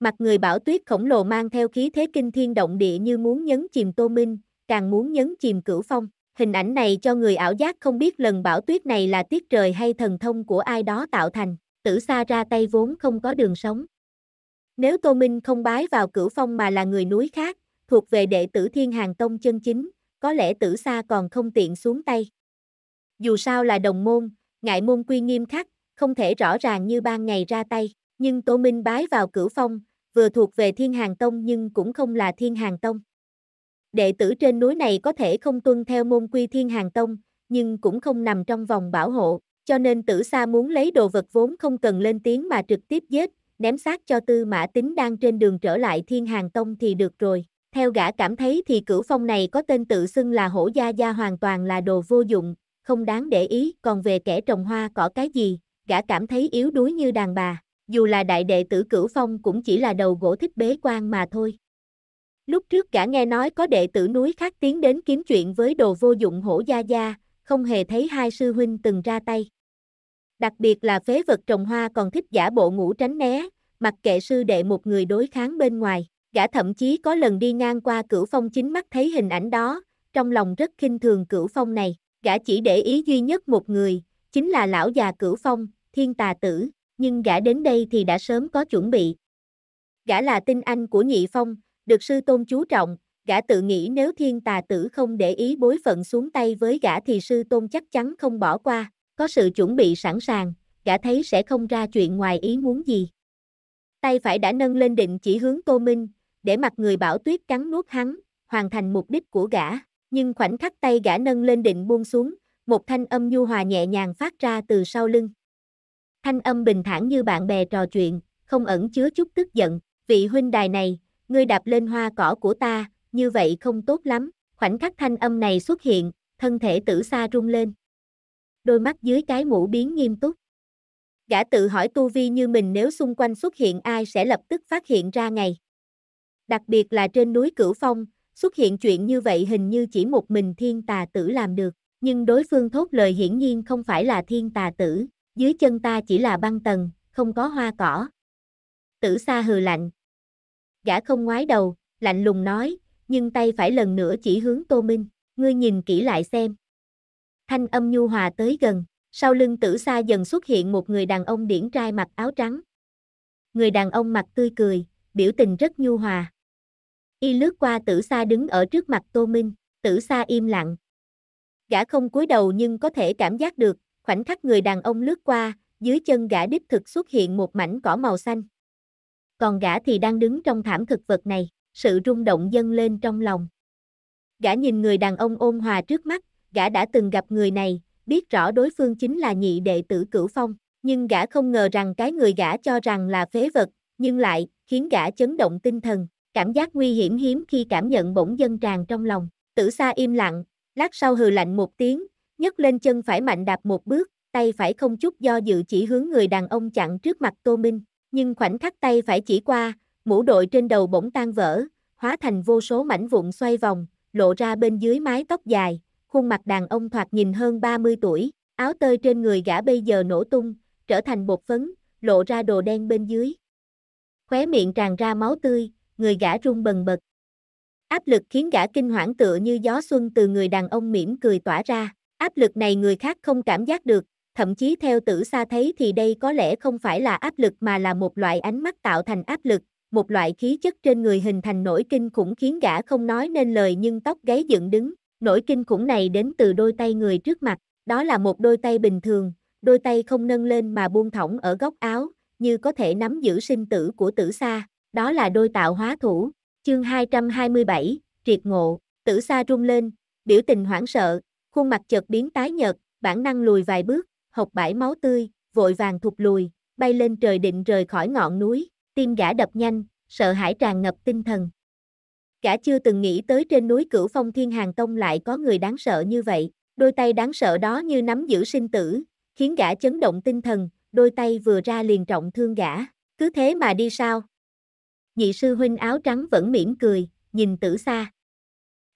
A: Mặt người bão tuyết khổng lồ mang theo khí thế kinh thiên động địa như muốn nhấn chìm Tô Minh, càng muốn nhấn chìm cửu phong. Hình ảnh này cho người ảo giác không biết lần bão tuyết này là tiết trời hay thần thông của ai đó tạo thành, tử xa ra tay vốn không có đường sống. Nếu Tô Minh không bái vào cửu phong mà là người núi khác, thuộc về đệ tử Thiên Hàng Tông chân chính, có lẽ tử xa còn không tiện xuống tay. Dù sao là đồng môn, ngại môn quy nghiêm khắc, không thể rõ ràng như ban ngày ra tay, nhưng Tô Minh bái vào cửu phong, vừa thuộc về Thiên Hàng Tông nhưng cũng không là Thiên Hàng Tông. Đệ tử trên núi này có thể không tuân theo môn quy Thiên Hàng Tông, nhưng cũng không nằm trong vòng bảo hộ, cho nên tử xa muốn lấy đồ vật vốn không cần lên tiếng mà trực tiếp giết, ném xác cho tư mã tính đang trên đường trở lại Thiên Hàng Tông thì được rồi. Theo gã cảm thấy thì cửu phong này có tên tự xưng là hổ gia gia hoàn toàn là đồ vô dụng, không đáng để ý, còn về kẻ trồng hoa cỏ cái gì, gã cảm thấy yếu đuối như đàn bà, dù là đại đệ tử cửu phong cũng chỉ là đầu gỗ thích bế quan mà thôi. Lúc trước gã nghe nói có đệ tử núi khác tiến đến kiếm chuyện với đồ vô dụng hổ gia gia, không hề thấy hai sư huynh từng ra tay. Đặc biệt là phế vật trồng hoa còn thích giả bộ ngủ tránh né, mặc kệ sư đệ một người đối kháng bên ngoài. Gã thậm chí có lần đi ngang qua cửu phong chính mắt thấy hình ảnh đó, trong lòng rất khinh thường cửu phong này. Gã chỉ để ý duy nhất một người, chính là lão già cửu phong, thiên tà tử, nhưng gã đến đây thì đã sớm có chuẩn bị. Gã là tinh anh của nhị phong, được sư tôn chú trọng, gã tự nghĩ nếu thiên tà tử không để ý bối phận xuống tay với gã thì sư tôn chắc chắn không bỏ qua, có sự chuẩn bị sẵn sàng, gã thấy sẽ không ra chuyện ngoài ý muốn gì. Tay phải đã nâng lên định chỉ hướng Tô Minh, để mặt người bảo tuyết cắn nuốt hắn, hoàn thành mục đích của gã. Nhưng khoảnh khắc tay gã nâng lên định buông xuống, một thanh âm nhu hòa nhẹ nhàng phát ra từ sau lưng. Thanh âm bình thản như bạn bè trò chuyện, không ẩn chứa chút tức giận, vị huynh đài này, ngươi đạp lên hoa cỏ của ta, như vậy không tốt lắm. Khoảnh khắc thanh âm này xuất hiện, thân thể tử xa rung lên. Đôi mắt dưới cái mũ biến nghiêm túc. Gã tự hỏi tu vi như mình nếu xung quanh xuất hiện ai sẽ lập tức phát hiện ra ngày. Đặc biệt là trên núi Cửu Phong, xuất hiện chuyện như vậy hình như chỉ một mình thiên tà tử làm được, nhưng đối phương thốt lời hiển nhiên không phải là thiên tà tử, dưới chân ta chỉ là băng tầng, không có hoa cỏ. Tử xa hừ lạnh. Gã không ngoái đầu, lạnh lùng nói, nhưng tay phải lần nữa chỉ hướng Tô Minh, ngươi nhìn kỹ lại xem. Thanh âm nhu hòa tới gần, sau lưng tử xa dần xuất hiện một người đàn ông điển trai mặc áo trắng. Người đàn ông mặt tươi cười, biểu tình rất nhu hòa. Y lướt qua tử sa đứng ở trước mặt Tô Minh, tử sa im lặng. Gã không cúi đầu nhưng có thể cảm giác được, khoảnh khắc người đàn ông lướt qua, dưới chân gã đích thực xuất hiện một mảnh cỏ màu xanh. Còn gã thì đang đứng trong thảm thực vật này, sự rung động dâng lên trong lòng. Gã nhìn người đàn ông ôn hòa trước mắt, gã đã từng gặp người này, biết rõ đối phương chính là nhị đệ tử Cửu Phong, nhưng gã không ngờ rằng cái người gã cho rằng là phế vật, nhưng lại khiến gã chấn động tinh thần, cảm giác nguy hiểm hiếm khi cảm nhận bỗng dâng tràn trong lòng. Tử Sa im lặng, lát sau hừ lạnh một tiếng, nhấc lên chân phải mạnh đạp một bước, tay phải không chút do dự chỉ hướng người đàn ông chặn trước mặt Tô Minh, nhưng khoảnh khắc tay phải chỉ qua, mũ đội trên đầu bỗng tan vỡ, hóa thành vô số mảnh vụn xoay vòng, lộ ra bên dưới mái tóc dài, khuôn mặt đàn ông thoạt nhìn hơn 30 tuổi, áo tơi trên người gã bây giờ nổ tung, trở thành bột phấn, lộ ra đồ đen bên dưới, khóe miệng tràn ra máu tươi, người gã run bần bật. Áp lực khiến gã kinh hoảng tựa như gió xuân từ người đàn ông mỉm cười tỏa ra, áp lực này người khác không cảm giác được, thậm chí theo tử xa thấy thì đây có lẽ không phải là áp lực mà là một loại ánh mắt tạo thành áp lực, một loại khí chất trên người hình thành nỗi kinh khủng khiến gã không nói nên lời nhưng tóc gáy dựng đứng, nỗi kinh khủng này đến từ đôi tay người trước mặt, đó là một đôi tay bình thường, đôi tay không nâng lên mà buông thõng ở góc áo, như có thể nắm giữ sinh tử của tử sa, đó là đôi tạo hóa thủ. Chương 227, triệt ngộ, tử sa rung lên, biểu tình hoảng sợ, khuôn mặt chợt biến tái nhợt, bản năng lùi vài bước, hộc bãi máu tươi, vội vàng thụt lùi, bay lên trời định rời khỏi ngọn núi, tim gã đập nhanh, sợ hãi tràn ngập tinh thần. Gã chưa từng nghĩ tới trên núi Cửu Phong Thiên Hàng Tông lại có người đáng sợ như vậy, đôi tay đáng sợ đó như nắm giữ sinh tử, khiến gã chấn động tinh thần, đôi tay vừa ra liền trọng thương gã, cứ thế mà đi sao? Nhị sư huynh áo trắng vẫn mỉm cười, nhìn tử xa.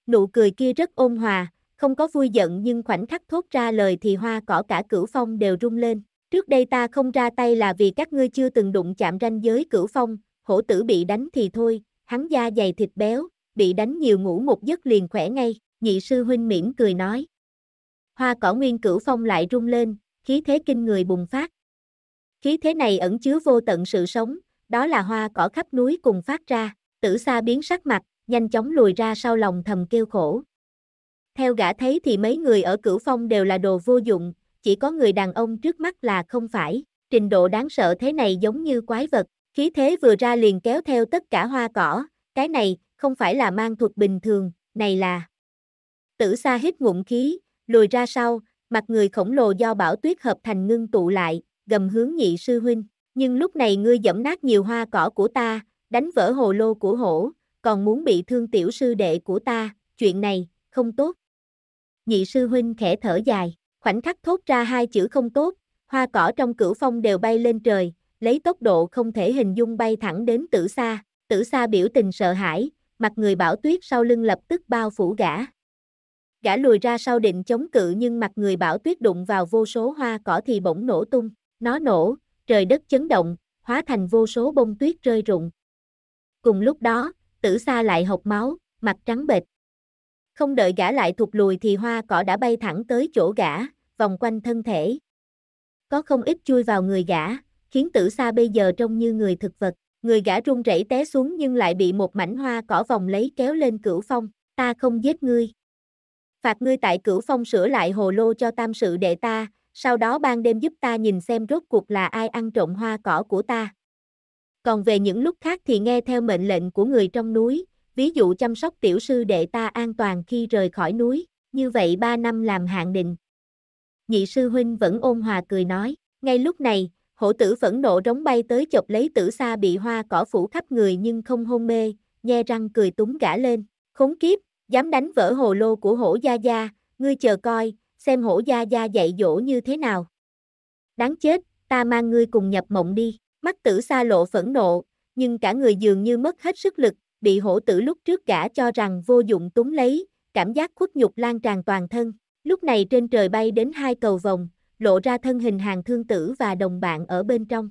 A: Nụ cười kia rất ôn hòa, không có vui giận nhưng khoảnh khắc thốt ra lời thì hoa cỏ cả cửu phong đều rung lên. Trước đây ta không ra tay là vì các ngươi chưa từng đụng chạm ranh giới cửu phong, hổ tử bị đánh thì thôi, hắn da dày thịt béo, bị đánh nhiều ngủ một giấc liền khỏe ngay, nhị sư huynh mỉm cười nói. Hoa cỏ nguyên cửu phong lại rung lên, khí thế kinh người bùng phát, Khí thế này ẩn chứa vô tận sự sống, đó là hoa cỏ khắp núi cùng phát ra, tử xa biến sắc mặt, nhanh chóng lùi ra sau lòng thầm kêu khổ. Theo gã thấy thì mấy người ở cửu phong đều là đồ vô dụng, chỉ có người đàn ông trước mắt là không phải, trình độ đáng sợ thế này giống như quái vật, khí thế vừa ra liền kéo theo tất cả hoa cỏ, cái này không phải là mang thuật bình thường, này là... Tử xa hít ngụm khí, lùi ra sau, mặt người khổng lồ do bão tuyết hợp thành ngưng tụ lại, gầm hướng nhị sư huynh, nhưng lúc này ngươi dẫm nát nhiều hoa cỏ của ta, đánh vỡ hồ lô của hổ, còn muốn bị thương tiểu sư đệ của ta, chuyện này, không tốt. Nhị sư huynh khẽ thở dài, khoảnh khắc thốt ra hai chữ không tốt, hoa cỏ trong cửu phong đều bay lên trời, lấy tốc độ không thể hình dung bay thẳng đến tử xa, tử xa biểu tình sợ hãi, mặt người bảo tuyết sau lưng lập tức bao phủ gã. Gã lùi ra sau định chống cự nhưng mặt người bảo tuyết đụng vào vô số hoa cỏ thì bỗng nổ tung, nó nổ, trời đất chấn động, hóa thành vô số bông tuyết rơi rụng. Cùng lúc đó, tử xa lại hộc máu, mặt trắng bệch. Không đợi gã lại thụt lùi thì hoa cỏ đã bay thẳng tới chỗ gã, vòng quanh thân thể. Có không ít chui vào người gã, khiến tử xa bây giờ trông như người thực vật. Người gã run rẩy té xuống nhưng lại bị một mảnh hoa cỏ vòng lấy kéo lên cửu phong. Ta không giết ngươi. Phạt ngươi tại cửu phong sửa lại hồ lô cho tam sự đệ ta, sau đó ban đêm giúp ta nhìn xem rốt cuộc là ai ăn trộm hoa cỏ của ta. Còn về những lúc khác thì nghe theo mệnh lệnh của người trong núi, ví dụ chăm sóc tiểu sư đệ ta an toàn khi rời khỏi núi, như vậy 3 năm làm hạn định. Nhị sư huynh vẫn ôn hòa cười nói, ngay lúc này, hổ tử phẫn nộ rống bay tới chọc lấy tử xa bị hoa cỏ phủ khắp người nhưng không hôn mê, nghe răng cười túng gã lên, khốn kiếp, dám đánh vỡ hồ lô của hổ gia gia, ngươi chờ coi, xem hổ gia gia dạy dỗ như thế nào. Đáng chết, ta mang ngươi cùng nhập mộng đi, mắt tử xa lộ phẫn nộ, nhưng cả người dường như mất hết sức lực, bị hổ tử lúc trước gã cho rằng vô dụng túng lấy, cảm giác khuất nhục lan tràn toàn thân. Lúc này trên trời bay đến hai cầu vòng, lộ ra thân hình hàng thương tử và đồng bạn ở bên trong.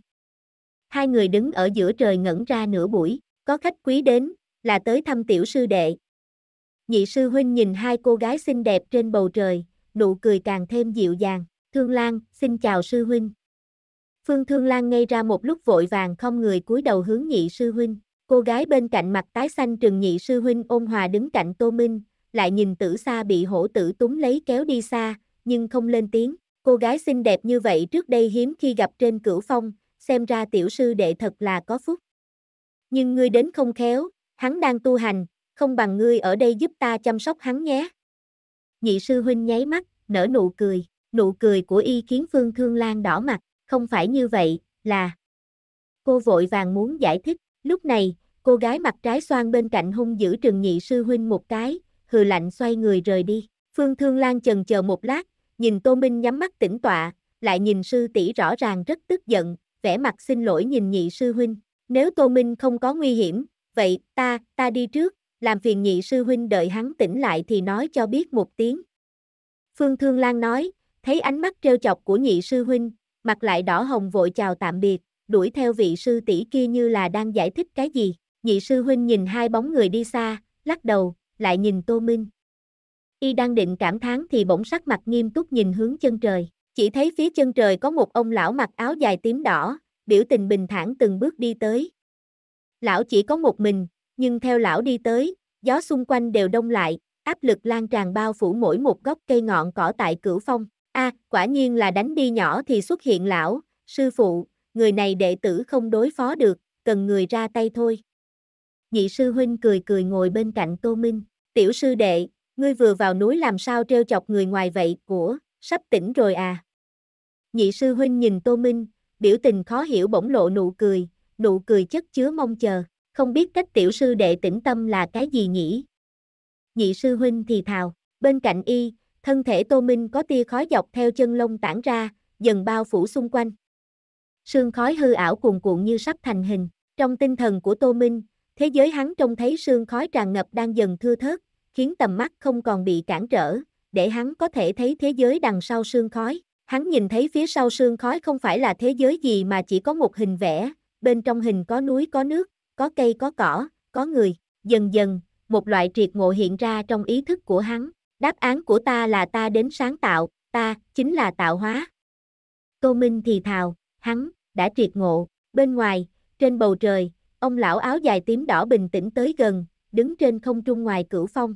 A: Hai người đứng ở giữa trời ngẩn ra nửa buổi, có khách quý đến, là tới thăm tiểu sư đệ. Nhị sư huynh nhìn hai cô gái xinh đẹp trên bầu trời, nụ cười càng thêm dịu dàng. Thương Lan, xin chào sư huynh. Phương Thương Lan ngây ra một lúc vội vàng không người cúi đầu hướng nhị sư huynh. Cô gái bên cạnh mặt tái xanh trừng nhị sư huynh ôn hòa đứng cạnh Tô Minh, lại nhìn tử xa bị hổ tử túm lấy kéo đi xa, nhưng không lên tiếng. Cô gái xinh đẹp như vậy trước đây hiếm khi gặp trên cửu phong, xem ra tiểu sư đệ thật là có phúc. Nhưng ngươi đến không khéo, hắn đang tu hành, không bằng ngươi ở đây giúp ta chăm sóc hắn nhé nhị sư huynh nháy mắt, nở nụ cười, nụ cười của y khiến Phương Thương Lan đỏ mặt, không phải như vậy, là... Cô vội vàng muốn giải thích, lúc này, cô gái mặt trái xoan bên cạnh hung giữ trừng nhị sư huynh một cái, hừ lạnh xoay người rời đi, Phương Thương Lan chần chờ một lát, nhìn Tô Minh nhắm mắt tĩnh tọa, lại nhìn sư tỷ rõ ràng rất tức giận, vẻ mặt xin lỗi nhìn nhị sư huynh, nếu Tô Minh không có nguy hiểm, vậy ta, ta đi trước, làm phiền nhị sư huynh đợi hắn tỉnh lại thì nói cho biết một tiếng. Phương Thương Lan nói, thấy ánh mắt trêu chọc của nhị sư huynh, mặt lại đỏ hồng vội chào tạm biệt, đuổi theo vị sư tỷ kia như là đang giải thích cái gì. Nhị sư huynh nhìn hai bóng người đi xa, lắc đầu, lại nhìn Tô Minh. Y đang định cảm thán thì bỗng sắc mặt nghiêm túc nhìn hướng chân trời, chỉ thấy phía chân trời có một ông lão mặc áo dài tím đỏ, biểu tình bình thản từng bước đi tới. Lão chỉ có một mình, nhưng theo lão đi tới, gió xung quanh đều đông lại, áp lực lan tràn bao phủ mỗi một gốc cây ngọn cỏ tại cửu phong. A, à, quả nhiên là đánh đi nhỏ thì xuất hiện lão, sư phụ, người này đệ tử không đối phó được, cần người ra tay thôi. Nhị sư huynh cười cười ngồi bên cạnh Tô Minh, tiểu sư đệ, ngươi vừa vào núi làm sao trêu chọc người ngoài vậy, của, sắp tỉnh rồi à. Nhị sư huynh nhìn Tô Minh, biểu tình khó hiểu bỗng lộ nụ cười, nụ cười chất chứa mong chờ không biết cách tiểu sư đệ tĩnh tâm là cái gì nhỉ? Nhị sư huynh thì thào, bên cạnh y, thân thể Tô Minh có tia khói dọc theo chân lông tản ra, dần bao phủ xung quanh. Sương khói hư ảo cuồn cuộn như sắp thành hình, trong tinh thần của Tô Minh, thế giới hắn trông thấy sương khói tràn ngập đang dần thưa thớt, khiến tầm mắt không còn bị cản trở, để hắn có thể thấy thế giới đằng sau sương khói. Hắn nhìn thấy phía sau sương khói không phải là thế giới gì mà chỉ có một hình vẽ, bên trong hình có núi có nước, có cây có cỏ, có người, dần dần, một loại triệt ngộ hiện ra trong ý thức của hắn, đáp án của ta là ta đến sáng tạo, ta, chính là tạo hóa. Tô Minh thì thào, hắn, đã triệt ngộ, bên ngoài, trên bầu trời, ông lão áo dài tím đỏ bình tĩnh tới gần, đứng trên không trung ngoài cửu phong.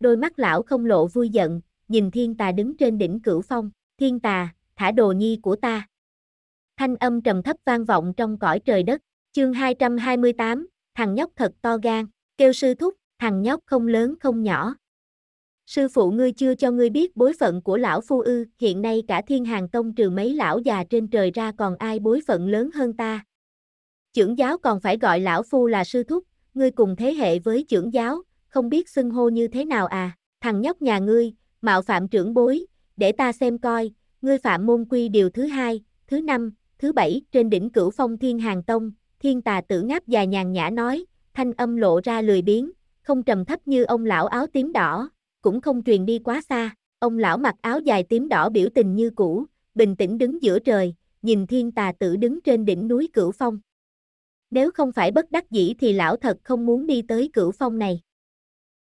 A: Đôi mắt lão không lộ vui giận, nhìn thiên tà đứng trên đỉnh cửu phong, thiên tà, thả đồ nhi của ta. Thanh âm trầm thấp vang vọng trong cõi trời đất. Chương 228, thằng nhóc thật to gan, kêu sư thúc, thằng nhóc không lớn không nhỏ. Sư phụ ngươi chưa cho ngươi biết bối phận của lão phu ư, hiện nay cả thiên hàng tông trừ mấy lão già trên trời ra còn ai bối phận lớn hơn ta. Chưởng giáo còn phải gọi lão phu là sư thúc, ngươi cùng thế hệ với chưởng giáo, không biết xưng hô như thế nào à, thằng nhóc nhà ngươi, mạo phạm trưởng bối, để ta xem coi, ngươi phạm môn quy điều thứ hai, thứ năm, thứ bảy trên đỉnh cửu phong thiên hàng tông, thiên tà tử ngáp dài nhàn nhã nói, thanh âm lộ ra lười biếng, không trầm thấp như ông lão áo tím đỏ, cũng không truyền đi quá xa, ông lão mặc áo dài tím đỏ biểu tình như cũ, bình tĩnh đứng giữa trời, nhìn thiên tà tử đứng trên đỉnh núi Cửu Phong. Nếu không phải bất đắc dĩ thì lão thật không muốn đi tới Cửu Phong này.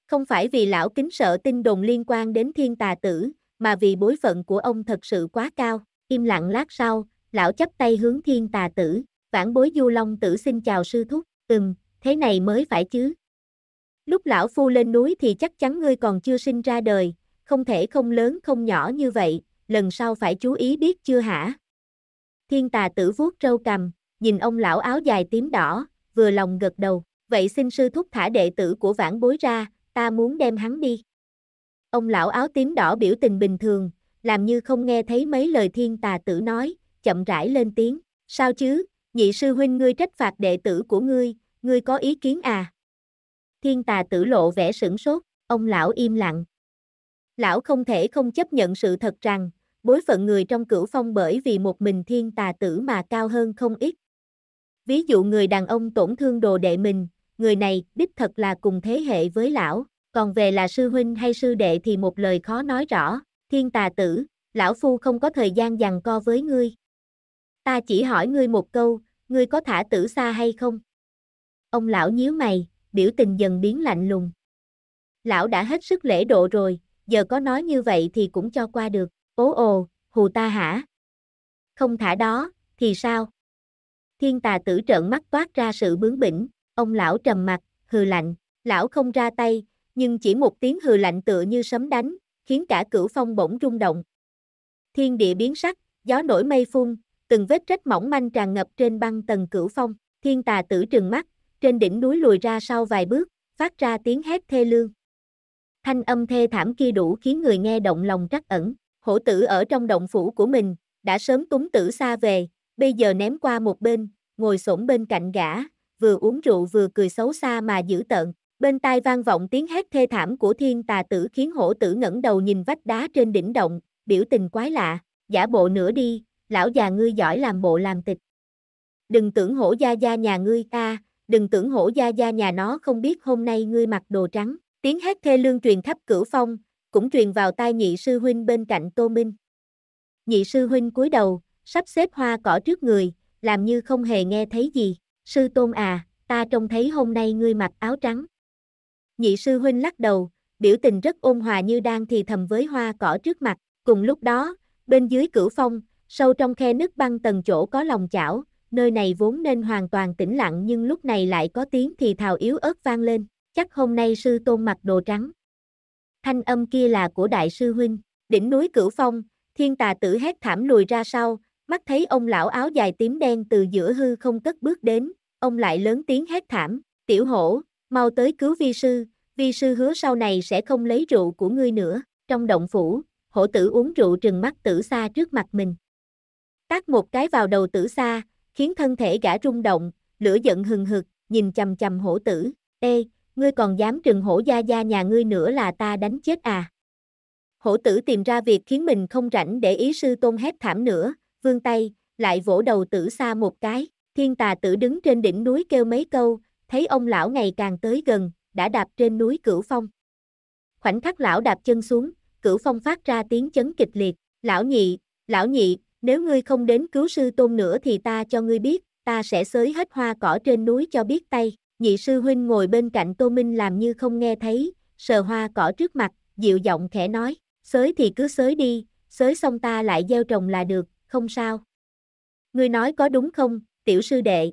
A: Không phải vì lão kính sợ tin đồn liên quan đến thiên tà tử, mà vì bối phận của ông thật sự quá cao, im lặng lát sau, lão chấp tay hướng thiên tà tử vãn bối du long tử xin chào sư thúc, ừm, thế này mới phải chứ. Lúc lão phu lên núi thì chắc chắn ngươi còn chưa sinh ra đời, không thể không lớn không nhỏ như vậy, lần sau phải chú ý biết chưa hả? Thiên tà tử vuốt râu cầm, nhìn ông lão áo dài tím đỏ, vừa lòng gật đầu, vậy xin sư thúc thả đệ tử của vãn bối ra, ta muốn đem hắn đi. Ông lão áo tím đỏ biểu tình bình thường, làm như không nghe thấy mấy lời thiên tà tử nói, chậm rãi lên tiếng, sao chứ, nhị sư huynh ngươi trách phạt đệ tử của ngươi, ngươi có ý kiến à? Thiên tà tử lộ vẻ sửng sốt, ông lão im lặng. Lão không thể không chấp nhận sự thật rằng, bối phận người trong cửu phong bởi vì một mình thiên tà tử mà cao hơn không ít. Ví dụ người đàn ông tổn thương đồ đệ mình, người này đích thật là cùng thế hệ với lão, còn về là sư huynh hay sư đệ thì một lời khó nói rõ, thiên tà tử, lão phu không có thời gian dằn co với ngươi. Ta chỉ hỏi ngươi một câu, ngươi có thả tử xa hay không? Ông lão nhíu mày, biểu tình dần biến lạnh lùng. Lão đã hết sức lễ độ rồi, giờ có nói như vậy thì cũng cho qua được. Ố ồ, hù ta hả? Không thả đó, thì sao? Thiên tà tử trợn mắt toát ra sự bướng bỉnh, ông lão trầm mặt, hừ lạnh, lão không ra tay, nhưng chỉ một tiếng hừ lạnh tựa như sấm đánh, khiến cả cửu phong bỗng rung động. Thiên địa biến sắc, gió nổi mây phun, từng vết rách mỏng manh tràn ngập trên băng tầng cửu phong, thiên tà tử trừng mắt, trên đỉnh núi lùi ra sau vài bước, phát ra tiếng hét thê lương. Thanh âm thê thảm kia đủ khiến người nghe động lòng trắc ẩn, hổ tử ở trong động phủ của mình, đã sớm túng tử xa về, bây giờ ném qua một bên, ngồi xổm bên cạnh gã, vừa uống rượu vừa cười xấu xa mà dữ tợn. Bên tai vang vọng tiếng hét thê thảm của thiên tà tử khiến hổ tử ngẩng đầu nhìn vách đá trên đỉnh động, biểu tình quái lạ, giả bộ nửa đi, lão già ngươi giỏi làm bộ làm tịch. Đừng tưởng hổ gia gia nhà ngươi ta, đừng tưởng hổ gia gia nhà nó không biết hôm nay ngươi mặc đồ trắng. Tiếng hát thê lương truyền khắp cửu phong, cũng truyền vào tai nhị sư huynh bên cạnh Tô Minh. Nhị sư huynh cúi đầu, sắp xếp hoa cỏ trước người, làm như không hề nghe thấy gì. Sư Tôn à, ta trông thấy hôm nay ngươi mặc áo trắng. Nhị sư huynh lắc đầu, biểu tình rất ôn hòa như đang thì thầm với hoa cỏ trước mặt. Cùng lúc đó, bên dưới cửu phong, Sâu trong khe nứt băng tầng chỗ có lòng chảo, nơi này vốn nên hoàn toàn tĩnh lặng nhưng lúc này lại có tiếng thì thào yếu ớt vang lên, chắc hôm nay sư tôn mặc đồ trắng. Thanh âm kia là của đại sư huynh, đỉnh núi cửu phong, thiên tà tử hét thảm lùi ra sau, mắt thấy ông lão áo dài tím đen từ giữa hư không cất bước đến, ông lại lớn tiếng hét thảm, tiểu hổ, mau tới cứu vi sư, vi sư hứa sau này sẽ không lấy rượu của ngươi nữa, trong động phủ, hổ tử uống rượu trừng mắt tử xa trước mặt mình, Tát một cái vào đầu tử xa, khiến thân thể gã rung động, lửa giận hừng hực, nhìn chầm chầm hổ tử. Ê, ngươi còn dám trừng hổ gia gia nhà ngươi nữa là ta đánh chết à. Hổ tử tìm ra việc khiến mình không rảnh để ý sư tôn hét thảm nữa, vương tay, lại vỗ đầu tử xa một cái. Thiên tà tử đứng trên đỉnh núi kêu mấy câu, thấy ông lão ngày càng tới gần, đã đạp trên núi cửu phong. Khoảnh khắc lão đạp chân xuống, cửu phong phát ra tiếng chấn kịch liệt, lão nhị, lão nhị, nếu ngươi không đến cứu sư tôn nữa thì ta cho ngươi biết, ta sẽ xới hết hoa cỏ trên núi cho biết tay. Nhị sư huynh ngồi bên cạnh Tô Minh làm như không nghe thấy, sờ hoa cỏ trước mặt, dịu giọng khẽ nói, xới thì cứ xới đi, xới xong ta lại gieo trồng là được, không sao. Ngươi nói có đúng không, tiểu sư đệ?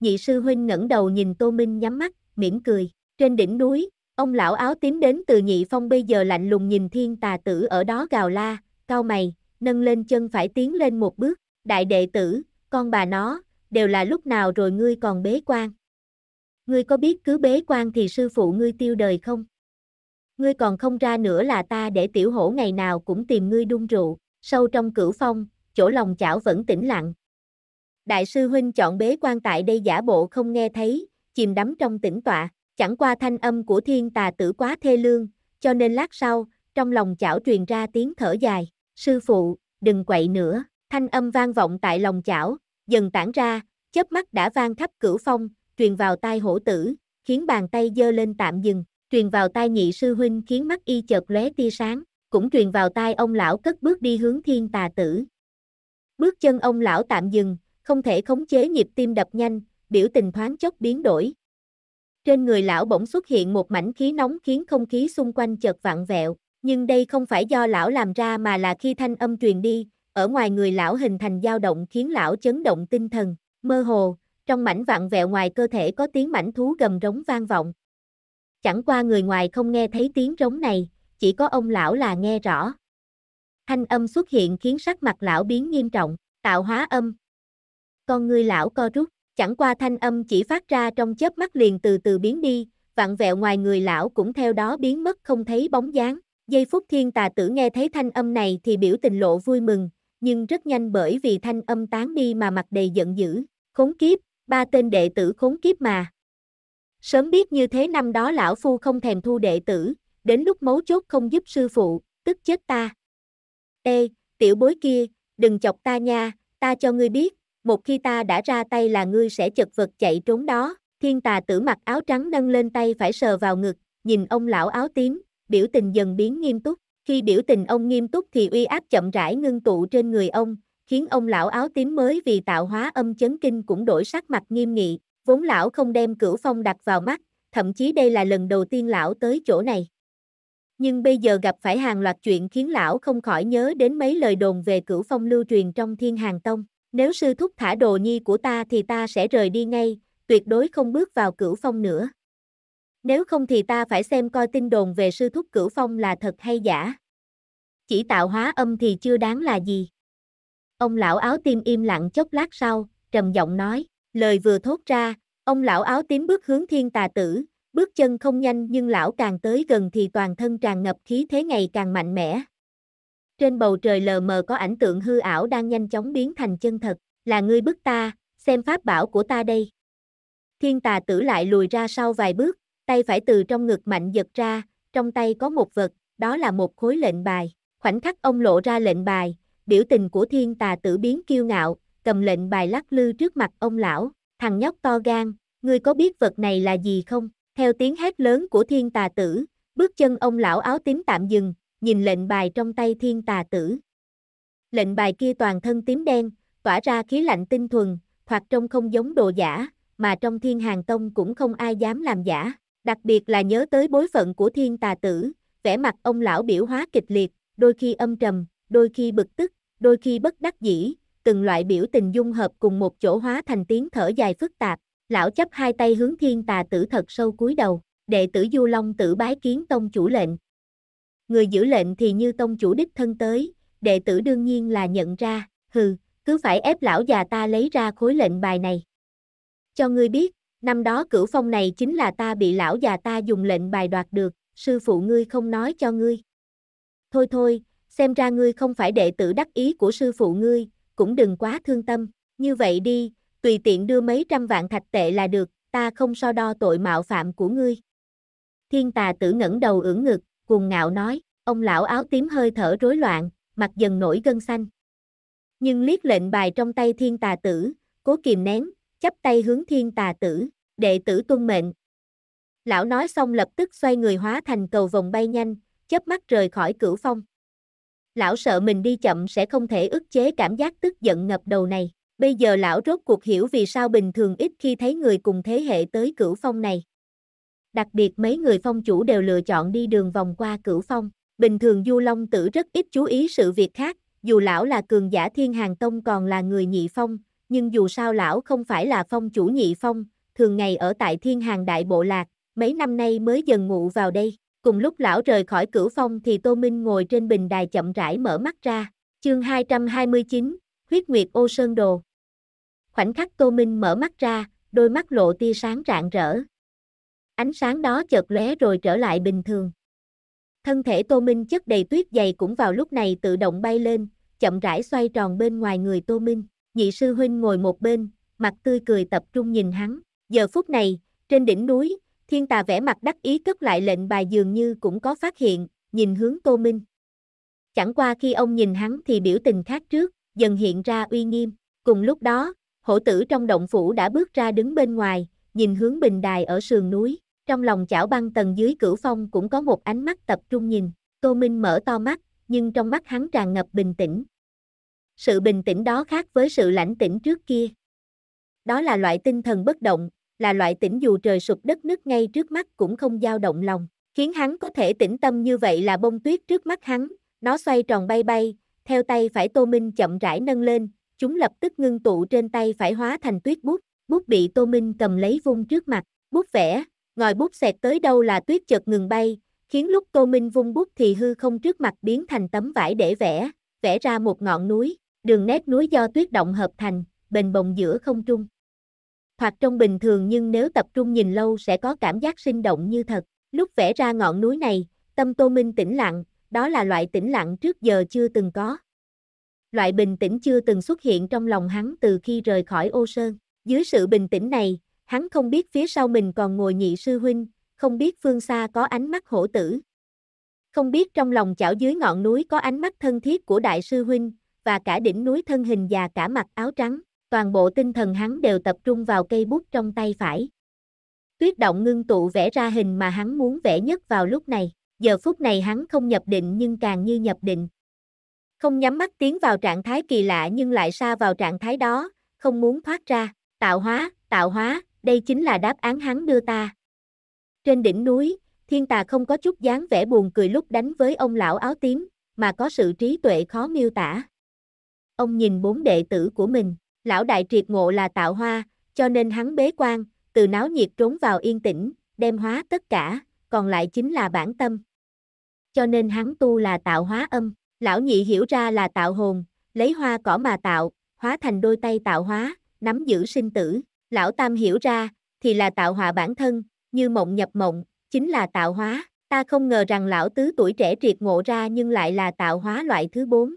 A: Nhị sư huynh ngẩng đầu nhìn Tô Minh nhắm mắt, mỉm cười, trên đỉnh núi, ông lão áo tím đến từ nhị phong bây giờ lạnh lùng nhìn thiên tà tử ở đó gào la, cao mày, nâng lên chân phải tiến lên một bước, đại đệ tử, con bà nó, đều là lúc nào rồi ngươi còn bế quan. Ngươi có biết cứ bế quan thì sư phụ ngươi tiêu đời không? Ngươi còn không ra nữa là ta để tiểu hổ ngày nào cũng tìm ngươi đun rượu, sâu trong cửu phong, chỗ lòng chảo vẫn tĩnh lặng. Đại sư huynh chọn bế quan tại đây giả bộ không nghe thấy, chìm đắm trong tĩnh tọa, chẳng qua thanh âm của thiên tà tử quá thê lương, cho nên lát sau, trong lòng chảo truyền ra tiếng thở dài. Sư phụ, đừng quậy nữa, thanh âm vang vọng tại lòng chảo, dần tản ra, chớp mắt đã vang khắp cửu phong, truyền vào tai hổ tử, khiến bàn tay dơ lên tạm dừng, truyền vào tai nhị sư huynh khiến mắt y chợt lóe tia sáng, cũng truyền vào tai ông lão cất bước đi hướng thiên tà tử. Bước chân ông lão tạm dừng, không thể khống chế nhịp tim đập nhanh, biểu tình thoáng chốc biến đổi. Trên người lão bỗng xuất hiện một mảnh khí nóng khiến không khí xung quanh chợt vặn vẹo. Nhưng đây không phải do lão làm ra mà là khi thanh âm truyền đi, ở ngoài người lão hình thành dao động khiến lão chấn động tinh thần, mơ hồ, trong mảnh vạn vẹo ngoài cơ thể có tiếng mảnh thú gầm rống vang vọng. Chẳng qua người ngoài không nghe thấy tiếng rống này, chỉ có ông lão là nghe rõ. Thanh âm xuất hiện khiến sắc mặt lão biến nghiêm trọng, tạo hóa âm. Con ngươi lão co rút, chẳng qua thanh âm chỉ phát ra trong chớp mắt liền từ từ biến đi, vặn vẹo ngoài người lão cũng theo đó biến mất không thấy bóng dáng. Giây phút thiên tà tử nghe thấy thanh âm này thì biểu tình lộ vui mừng, nhưng rất nhanh bởi vì thanh âm tán đi mà mặt đầy giận dữ, khốn kiếp, ba tên đệ tử khốn kiếp mà. Sớm biết như thế năm đó lão phu không thèm thu đệ tử, đến lúc mấu chốt không giúp sư phụ, tức chết ta. Ê, tiểu bối kia, đừng chọc ta nha, ta cho ngươi biết, một khi ta đã ra tay là ngươi sẽ chật vật chạy trốn đó. Thiên tà tử mặc áo trắng nâng lên tay phải sờ vào ngực, nhìn ông lão áo tím, biểu tình dần biến nghiêm túc. Khi biểu tình ông nghiêm túc thì uy áp chậm rãi ngưng tụ trên người ông, khiến ông lão áo tím mới vì tạo hóa âm chấn kinh cũng đổi sắc mặt nghiêm nghị. Vốn lão không đem cửu phong đặt vào mắt, thậm chí đây là lần đầu tiên lão tới chỗ này. Nhưng bây giờ gặp phải hàng loạt chuyện khiến lão không khỏi nhớ đến mấy lời đồn về cửu phong lưu truyền trong thiên hàng tông. Nếu sư thúc thả đồ nhi của ta thì ta sẽ rời đi ngay, tuyệt đối không bước vào cửu phong nữa. Nếu không thì ta phải xem coi tin đồn về sư thúc cửu phong là thật hay giả. Chỉ tạo hóa âm thì chưa đáng là gì. Ông lão áo tim im lặng chốc lát sau, trầm giọng nói, lời vừa thốt ra, ông lão áo tím bước hướng thiên tà tử, bước chân không nhanh nhưng lão càng tới gần thì toàn thân tràn ngập khí thế ngày càng mạnh mẽ. Trên bầu trời lờ mờ có ảnh tượng hư ảo đang nhanh chóng biến thành chân thật, là ngươi bức ta, xem pháp bảo của ta đây. Thiên tà tử lại lùi ra sau vài bước, tay phải từ trong ngực mạnh giật ra, trong tay có một vật, đó là một khối lệnh bài. Khoảnh khắc ông lộ ra lệnh bài, biểu tình của thiên tà tử biến kiêu ngạo, cầm lệnh bài lắc lư trước mặt ông lão, thằng nhóc to gan, ngươi có biết vật này là gì không? Theo tiếng hét lớn của thiên tà tử, bước chân ông lão áo tím tạm dừng, nhìn lệnh bài trong tay thiên tà tử. Lệnh bài kia toàn thân tím đen, tỏa ra khí lạnh tinh thuần, hoặc trông không giống đồ giả, mà trong thiên hàng tông cũng không ai dám làm giả. Đặc biệt là nhớ tới bối phận của thiên tà tử, vẻ mặt ông lão biểu hóa kịch liệt, đôi khi âm trầm, đôi khi bực tức, đôi khi bất đắc dĩ, từng loại biểu tình dung hợp cùng một chỗ hóa thành tiếng thở dài phức tạp. Lão chấp hai tay hướng thiên tà tử thật sâu cúi đầu, đệ tử Du Long tử bái kiến tông chủ lệnh. Người giữ lệnh thì như tông chủ đích thân tới, đệ tử đương nhiên là nhận ra, hừ, cứ phải ép lão già ta lấy ra khối lệnh bài này. Cho ngươi biết, Năm đó cửu phong này chính là ta bị lão già ta dùng lệnh bài đoạt được, sư phụ ngươi không nói cho ngươi. Thôi thôi, xem ra ngươi không phải đệ tử đắc ý của sư phụ ngươi, cũng đừng quá thương tâm, như vậy đi, tùy tiện đưa mấy trăm vạn thạch tệ là được, ta không so đo tội mạo phạm của ngươi. Thiên tà tử ngẩng đầu ưỡn ngực, cuồng ngạo nói, ông lão áo tím hơi thở rối loạn, mặt dần nổi gân xanh. Nhưng liếc lệnh bài trong tay thiên tà tử, cố kìm nén, chắp tay hướng thiên tà tử, đệ tử tuân mệnh. Lão nói xong lập tức xoay người hóa thành cầu vòng bay nhanh, chớp mắt rời khỏi cửu phong. Lão sợ mình đi chậm sẽ không thể ức chế cảm giác tức giận ngập đầu này. Bây giờ lão rốt cuộc hiểu vì sao bình thường ít khi thấy người cùng thế hệ tới cửu phong này. Đặc biệt mấy người phong chủ đều lựa chọn đi đường vòng qua cửu phong. Bình thường Du Long Tử rất ít chú ý sự việc khác, dù lão là cường giả thiên hàng tông còn là người nhị phong, nhưng dù sao lão không phải là phong chủ nhị phong, thường ngày ở tại thiên hàng đại bộ lạc, mấy năm nay mới dần ngụ vào đây. Cùng lúc lão rời khỏi cửu phong thì Tô Minh ngồi trên bình đài chậm rãi mở mắt ra. Chương 229, Huyết Nguyệt Ô Sơn Đồ Khoảnh khắc Tô Minh mở mắt ra, đôi mắt lộ tia sáng rạng rỡ. Ánh sáng đó chợt lóe rồi trở lại bình thường. Thân thể Tô Minh chất đầy tuyết dày cũng vào lúc này tự động bay lên, chậm rãi xoay tròn bên ngoài người Tô Minh nhị sư huynh ngồi một bên, mặt tươi cười tập trung nhìn hắn. Giờ phút này, trên đỉnh núi, thiên tà vẽ mặt đắc ý cất lại lệnh bài dường như cũng có phát hiện, nhìn hướng Tô Minh. Chẳng qua khi ông nhìn hắn thì biểu tình khác trước, dần hiện ra uy nghiêm. Cùng lúc đó, hổ tử trong động phủ đã bước ra đứng bên ngoài, nhìn hướng bình đài ở sườn núi. Trong lòng chảo băng tầng dưới cửu phong cũng có một ánh mắt tập trung nhìn. Tô Minh mở to mắt, nhưng trong mắt hắn tràn ngập bình tĩnh sự bình tĩnh đó khác với sự lãnh tĩnh trước kia. Đó là loại tinh thần bất động, là loại tĩnh dù trời sụp đất nứt ngay trước mắt cũng không dao động lòng. Khiến hắn có thể tĩnh tâm như vậy là bông tuyết trước mắt hắn, nó xoay tròn bay bay, theo tay phải Tô Minh chậm rãi nâng lên, chúng lập tức ngưng tụ trên tay phải hóa thành tuyết bút, bút bị Tô Minh cầm lấy vung trước mặt, bút vẽ, ngòi bút xẹt tới đâu là tuyết chợt ngừng bay, khiến lúc Tô Minh vung bút thì hư không trước mặt biến thành tấm vải để vẽ, vẽ ra một ngọn núi, đường nét núi do tuyết động hợp thành, bền bồng giữa không trung. Thoạt trông bình thường nhưng nếu tập trung nhìn lâu sẽ có cảm giác sinh động như thật. Lúc vẽ ra ngọn núi này, tâm Tô Minh tĩnh lặng, đó là loại tĩnh lặng trước giờ chưa từng có. Loại bình tĩnh chưa từng xuất hiện trong lòng hắn từ khi rời khỏi ô sơn. Dưới sự bình tĩnh này, hắn không biết phía sau mình còn ngồi nhị sư huynh, không biết phương xa có ánh mắt hổ tử. Không biết trong lòng chảo dưới ngọn núi có ánh mắt thân thiết của đại sư huynh, và cả đỉnh núi thân hình và cả mặt áo trắng, toàn bộ tinh thần hắn đều tập trung vào cây bút trong tay phải. Tuyết động ngưng tụ vẽ ra hình mà hắn muốn vẽ nhất vào lúc này, giờ phút này hắn không nhập định nhưng càng như nhập định. Không nhắm mắt tiến vào trạng thái kỳ lạ nhưng lại xa vào trạng thái đó, không muốn thoát ra, tạo hóa, tạo hóa, đây chính là đáp án hắn đưa ta. Trên đỉnh núi, thiên tà không có chút dáng vẻ buồn cười lúc đánh với ông lão áo tím, mà có sự trí tuệ khó miêu tả ông nhìn bốn đệ tử của mình, lão đại triệt ngộ là tạo hoa, cho nên hắn bế quan, từ náo nhiệt trốn vào yên tĩnh, đem hóa tất cả, còn lại chính là bản tâm. Cho nên hắn tu là tạo hóa âm, lão nhị hiểu ra là tạo hồn, lấy hoa cỏ mà tạo, hóa thành đôi tay tạo hóa, nắm giữ sinh tử, lão tam hiểu ra, thì là tạo hòa bản thân, như mộng nhập mộng, chính là tạo hóa, ta không ngờ rằng lão tứ tuổi trẻ triệt ngộ ra nhưng lại là tạo hóa loại thứ bốn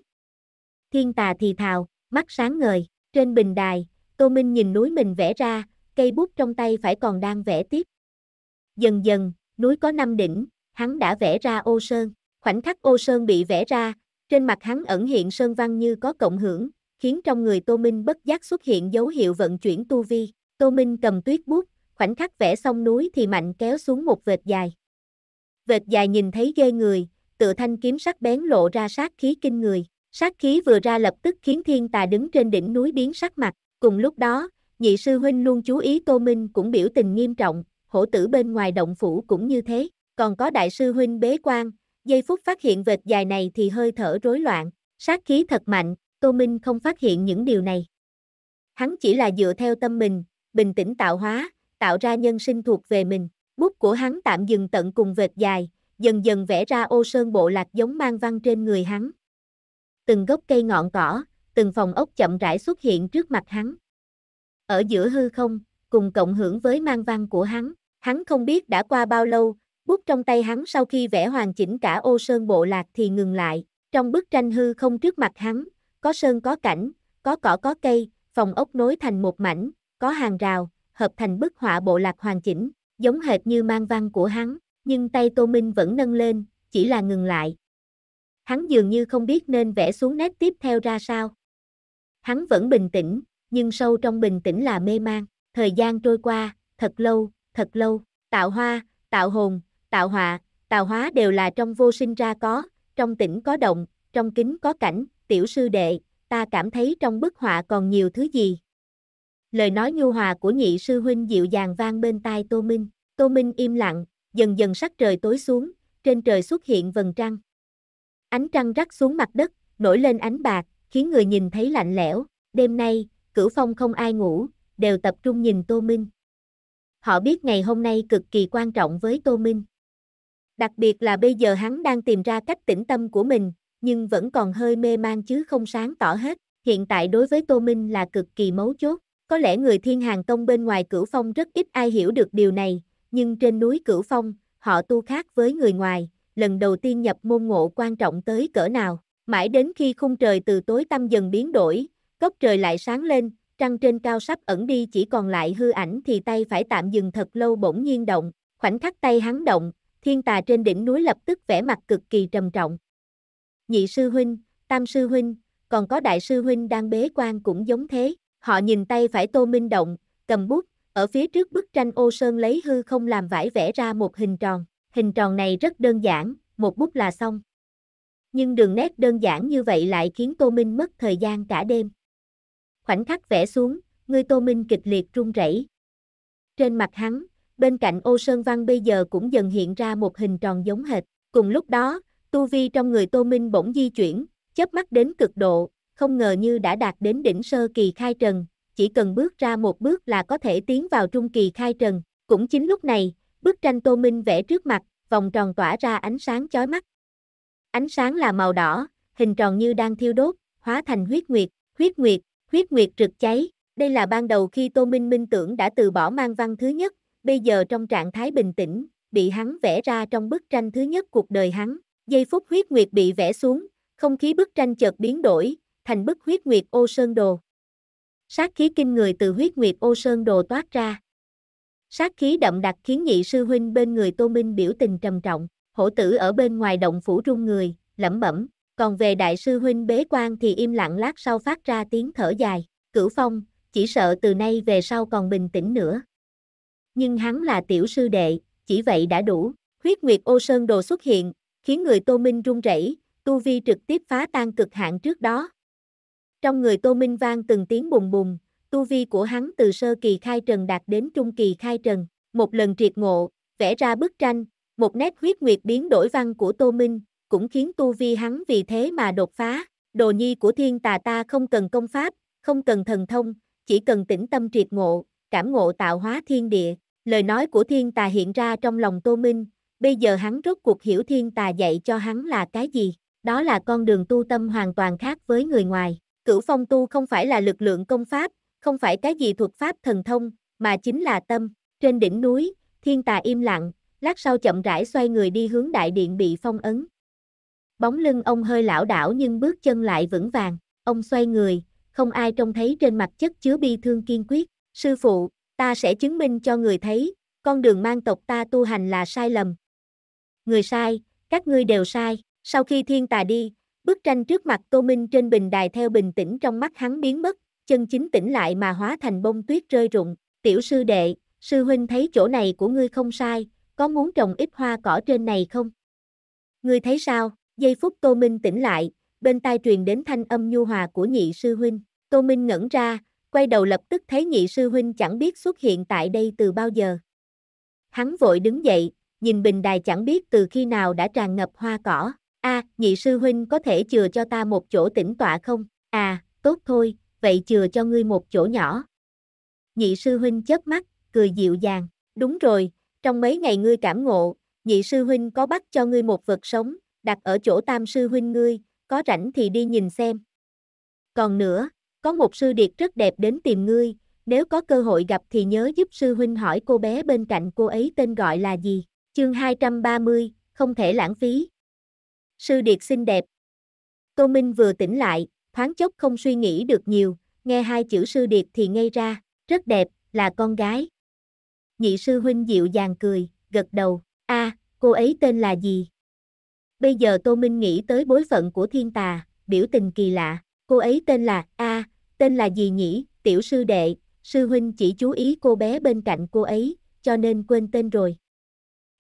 A: thiên tà thì thào, mắt sáng ngời, trên bình đài, Tô Minh nhìn núi mình vẽ ra, cây bút trong tay phải còn đang vẽ tiếp. Dần dần, núi có năm đỉnh, hắn đã vẽ ra ô sơn, khoảnh khắc ô sơn bị vẽ ra, trên mặt hắn ẩn hiện sơn văn như có cộng hưởng, khiến trong người Tô Minh bất giác xuất hiện dấu hiệu vận chuyển tu vi. Tô Minh cầm tuyết bút, khoảnh khắc vẽ xong núi thì mạnh kéo xuống một vệt dài. Vệt dài nhìn thấy ghê người, tự thanh kiếm sắc bén lộ ra sát khí kinh người. Sát khí vừa ra lập tức khiến thiên tà đứng trên đỉnh núi biến sắc mặt, cùng lúc đó, nhị sư huynh luôn chú ý Tô Minh cũng biểu tình nghiêm trọng, hổ tử bên ngoài động phủ cũng như thế, còn có đại sư huynh bế quan, giây phút phát hiện vệt dài này thì hơi thở rối loạn, sát khí thật mạnh, Tô Minh không phát hiện những điều này. Hắn chỉ là dựa theo tâm mình, bình tĩnh tạo hóa, tạo ra nhân sinh thuộc về mình, bút của hắn tạm dừng tận cùng vệt dài, dần dần vẽ ra ô sơn bộ lạc giống mang văn trên người hắn, từng gốc cây ngọn cỏ, từng phòng ốc chậm rãi xuất hiện trước mặt hắn. Ở giữa hư không, cùng cộng hưởng với mang văn của hắn, hắn không biết đã qua bao lâu, bút trong tay hắn sau khi vẽ hoàn chỉnh cả ô sơn bộ lạc thì ngừng lại, trong bức tranh hư không trước mặt hắn, có sơn có cảnh, có cỏ có cây, phòng ốc nối thành một mảnh, có hàng rào, hợp thành bức họa bộ lạc hoàn chỉnh, giống hệt như mang văn của hắn, nhưng tay Tô Minh vẫn nâng lên, chỉ là ngừng lại, Hắn dường như không biết nên vẽ xuống nét tiếp theo ra sao. Hắn vẫn bình tĩnh, nhưng sâu trong bình tĩnh là mê man. Thời gian trôi qua, thật lâu, thật lâu. Tạo hoa, tạo hồn, tạo họa, tạo hóa đều là trong vô sinh ra có, trong tỉnh có động, trong kính có cảnh, tiểu sư đệ, ta cảm thấy trong bức họa còn nhiều thứ gì. Lời nói nhu hòa của nhị sư huynh dịu dàng vang bên tai Tô Minh. Tô Minh im lặng, dần dần sắc trời tối xuống, trên trời xuất hiện vầng trăng. Ánh trăng rắc xuống mặt đất, nổi lên ánh bạc, khiến người nhìn thấy lạnh lẽo. Đêm nay, cửu phong không ai ngủ, đều tập trung nhìn Tô Minh. Họ biết ngày hôm nay cực kỳ quan trọng với Tô Minh. Đặc biệt là bây giờ hắn đang tìm ra cách tĩnh tâm của mình, nhưng vẫn còn hơi mê mang chứ không sáng tỏ hết. Hiện tại đối với Tô Minh là cực kỳ mấu chốt. Có lẽ người thiên hàng tông bên ngoài cửu phong rất ít ai hiểu được điều này, nhưng trên núi cửu phong, họ tu khác với người ngoài, lần đầu tiên nhập môn ngộ quan trọng tới cỡ nào. Mãi đến khi khung trời từ tối tăm dần biến đổi, góc trời lại sáng lên, trăng trên cao sắp ẩn đi chỉ còn lại hư ảnh thì tay phải tạm dừng thật lâu bỗng nhiên động, khoảnh khắc tay hắn động, thiên tà trên đỉnh núi lập tức vẻ mặt cực kỳ trầm trọng. Nhị sư huynh, tam sư huynh, còn có đại sư huynh đang bế quan cũng giống thế, họ nhìn tay phải tô minh động, cầm bút, ở phía trước bức tranh ô sơn lấy hư không làm vải vẽ ra một hình tròn, Hình tròn này rất đơn giản, một bút là xong. Nhưng đường nét đơn giản như vậy lại khiến Tô Minh mất thời gian cả đêm. Khoảnh khắc vẽ xuống, người Tô Minh kịch liệt run rẩy. Trên mặt hắn, bên cạnh ô sơn văn bây giờ cũng dần hiện ra một hình tròn giống hệt. Cùng lúc đó, tu vi trong người Tô Minh bỗng di chuyển, chớp mắt đến cực độ, không ngờ như đã đạt đến đỉnh sơ kỳ khai trần, chỉ cần bước ra một bước là có thể tiến vào trung kỳ khai trần. Cũng chính lúc này, Bức tranh Tô Minh vẽ trước mặt, vòng tròn tỏa ra ánh sáng chói mắt. Ánh sáng là màu đỏ, hình tròn như đang thiêu đốt, hóa thành huyết nguyệt, huyết nguyệt, huyết nguyệt rực cháy. Đây là ban đầu khi Tô Minh minh tưởng đã từ bỏ mang văn thứ nhất, bây giờ trong trạng thái bình tĩnh, bị hắn vẽ ra trong bức tranh thứ nhất cuộc đời hắn. Giây phút huyết nguyệt bị vẽ xuống, không khí bức tranh chợt biến đổi, thành bức huyết nguyệt ô sơn đồ. Sát khí kinh người từ huyết nguyệt ô sơn đồ toát ra. Sát khí đậm đặc khiến nhị sư huynh bên người Tô Minh biểu tình trầm trọng, hổ tử ở bên ngoài động phủ rung người, lẩm bẩm. Còn về đại sư huynh bế quan thì im lặng lát sau phát ra tiếng thở dài, cửu phong, chỉ sợ từ nay về sau còn bình tĩnh nữa. Nhưng hắn là tiểu sư đệ, chỉ vậy đã đủ, huyết nguyệt ô sơn đồ xuất hiện, khiến người Tô Minh run rẩy, tu vi trực tiếp phá tan cực hạn trước đó. Trong người Tô Minh vang từng tiếng bùng bùng, Tu vi của hắn từ sơ kỳ khai trần đạt đến trung kỳ khai trần, một lần triệt ngộ, vẽ ra bức tranh, một nét huyết nguyệt biến đổi văn của Tô Minh, cũng khiến tu vi hắn vì thế mà đột phá. Đồ nhi của thiên tà ta không cần công pháp, không cần thần thông, chỉ cần tĩnh tâm triệt ngộ, cảm ngộ tạo hóa thiên địa. Lời nói của thiên tà hiện ra trong lòng Tô Minh, bây giờ hắn rốt cuộc hiểu thiên tà dạy cho hắn là cái gì. Đó là con đường tu tâm hoàn toàn khác với người ngoài. Cửu phong tu không phải là lực lượng công pháp, không phải cái gì thuật pháp thần thông, mà chính là tâm. Trên đỉnh núi, thiên tà im lặng, lát sau chậm rãi xoay người đi hướng đại điện bị phong ấn. Bóng lưng ông hơi lão đảo nhưng bước chân lại vững vàng, ông xoay người, không ai trông thấy trên mặt chất chứa bi thương kiên quyết. Sư phụ, ta sẽ chứng minh cho người thấy, con đường mang tộc ta tu hành là sai lầm. Người sai, các ngươi đều sai. Sau khi thiên tà đi, bức tranh trước mặt Tô Minh trên bình đài theo bình tĩnh trong mắt hắn biến mất, chân chính tỉnh lại mà hóa thành bông tuyết rơi rụng, tiểu sư đệ, sư huynh thấy chỗ này của ngươi không sai, có muốn trồng ít hoa cỏ trên này không? Ngươi thấy sao? Giây phút Tô Minh tỉnh lại, bên tai truyền đến thanh âm nhu hòa của nhị sư huynh, Tô Minh ngẩn ra, quay đầu lập tức thấy nhị sư huynh chẳng biết xuất hiện tại đây từ bao giờ. Hắn vội đứng dậy, nhìn bình đài chẳng biết từ khi nào đã tràn ngập hoa cỏ. A, nhị sư huynh có thể chừa cho ta một chỗ tĩnh tọa không? À, tốt thôi, vậy chừa cho ngươi một chỗ nhỏ. Nhị sư huynh chớp mắt, cười dịu dàng, đúng rồi, trong mấy ngày ngươi cảm ngộ, nhị sư huynh có bắt cho ngươi một vật sống, đặt ở chỗ tam sư huynh ngươi, có rảnh thì đi nhìn xem. Còn nữa, có một sư điệt rất đẹp đến tìm ngươi, nếu có cơ hội gặp thì nhớ giúp sư huynh hỏi cô bé bên cạnh cô ấy tên gọi là gì. Chương 230, không thể lãng phí. Sư điệt xinh đẹp. Tô Minh vừa tỉnh lại, thoáng chốc không suy nghĩ được nhiều, nghe hai chữ sư điệp thì ngay ra, rất đẹp, là con gái. Nhị sư huynh dịu dàng cười, gật đầu, a, cô ấy tên là gì? Bây giờ Tô Minh nghĩ tới bối phận của thiên tà, biểu tình kỳ lạ, cô ấy tên là, a, tên là gì nhỉ, tiểu sư đệ, sư huynh chỉ chú ý cô bé bên cạnh cô ấy, cho nên quên tên rồi.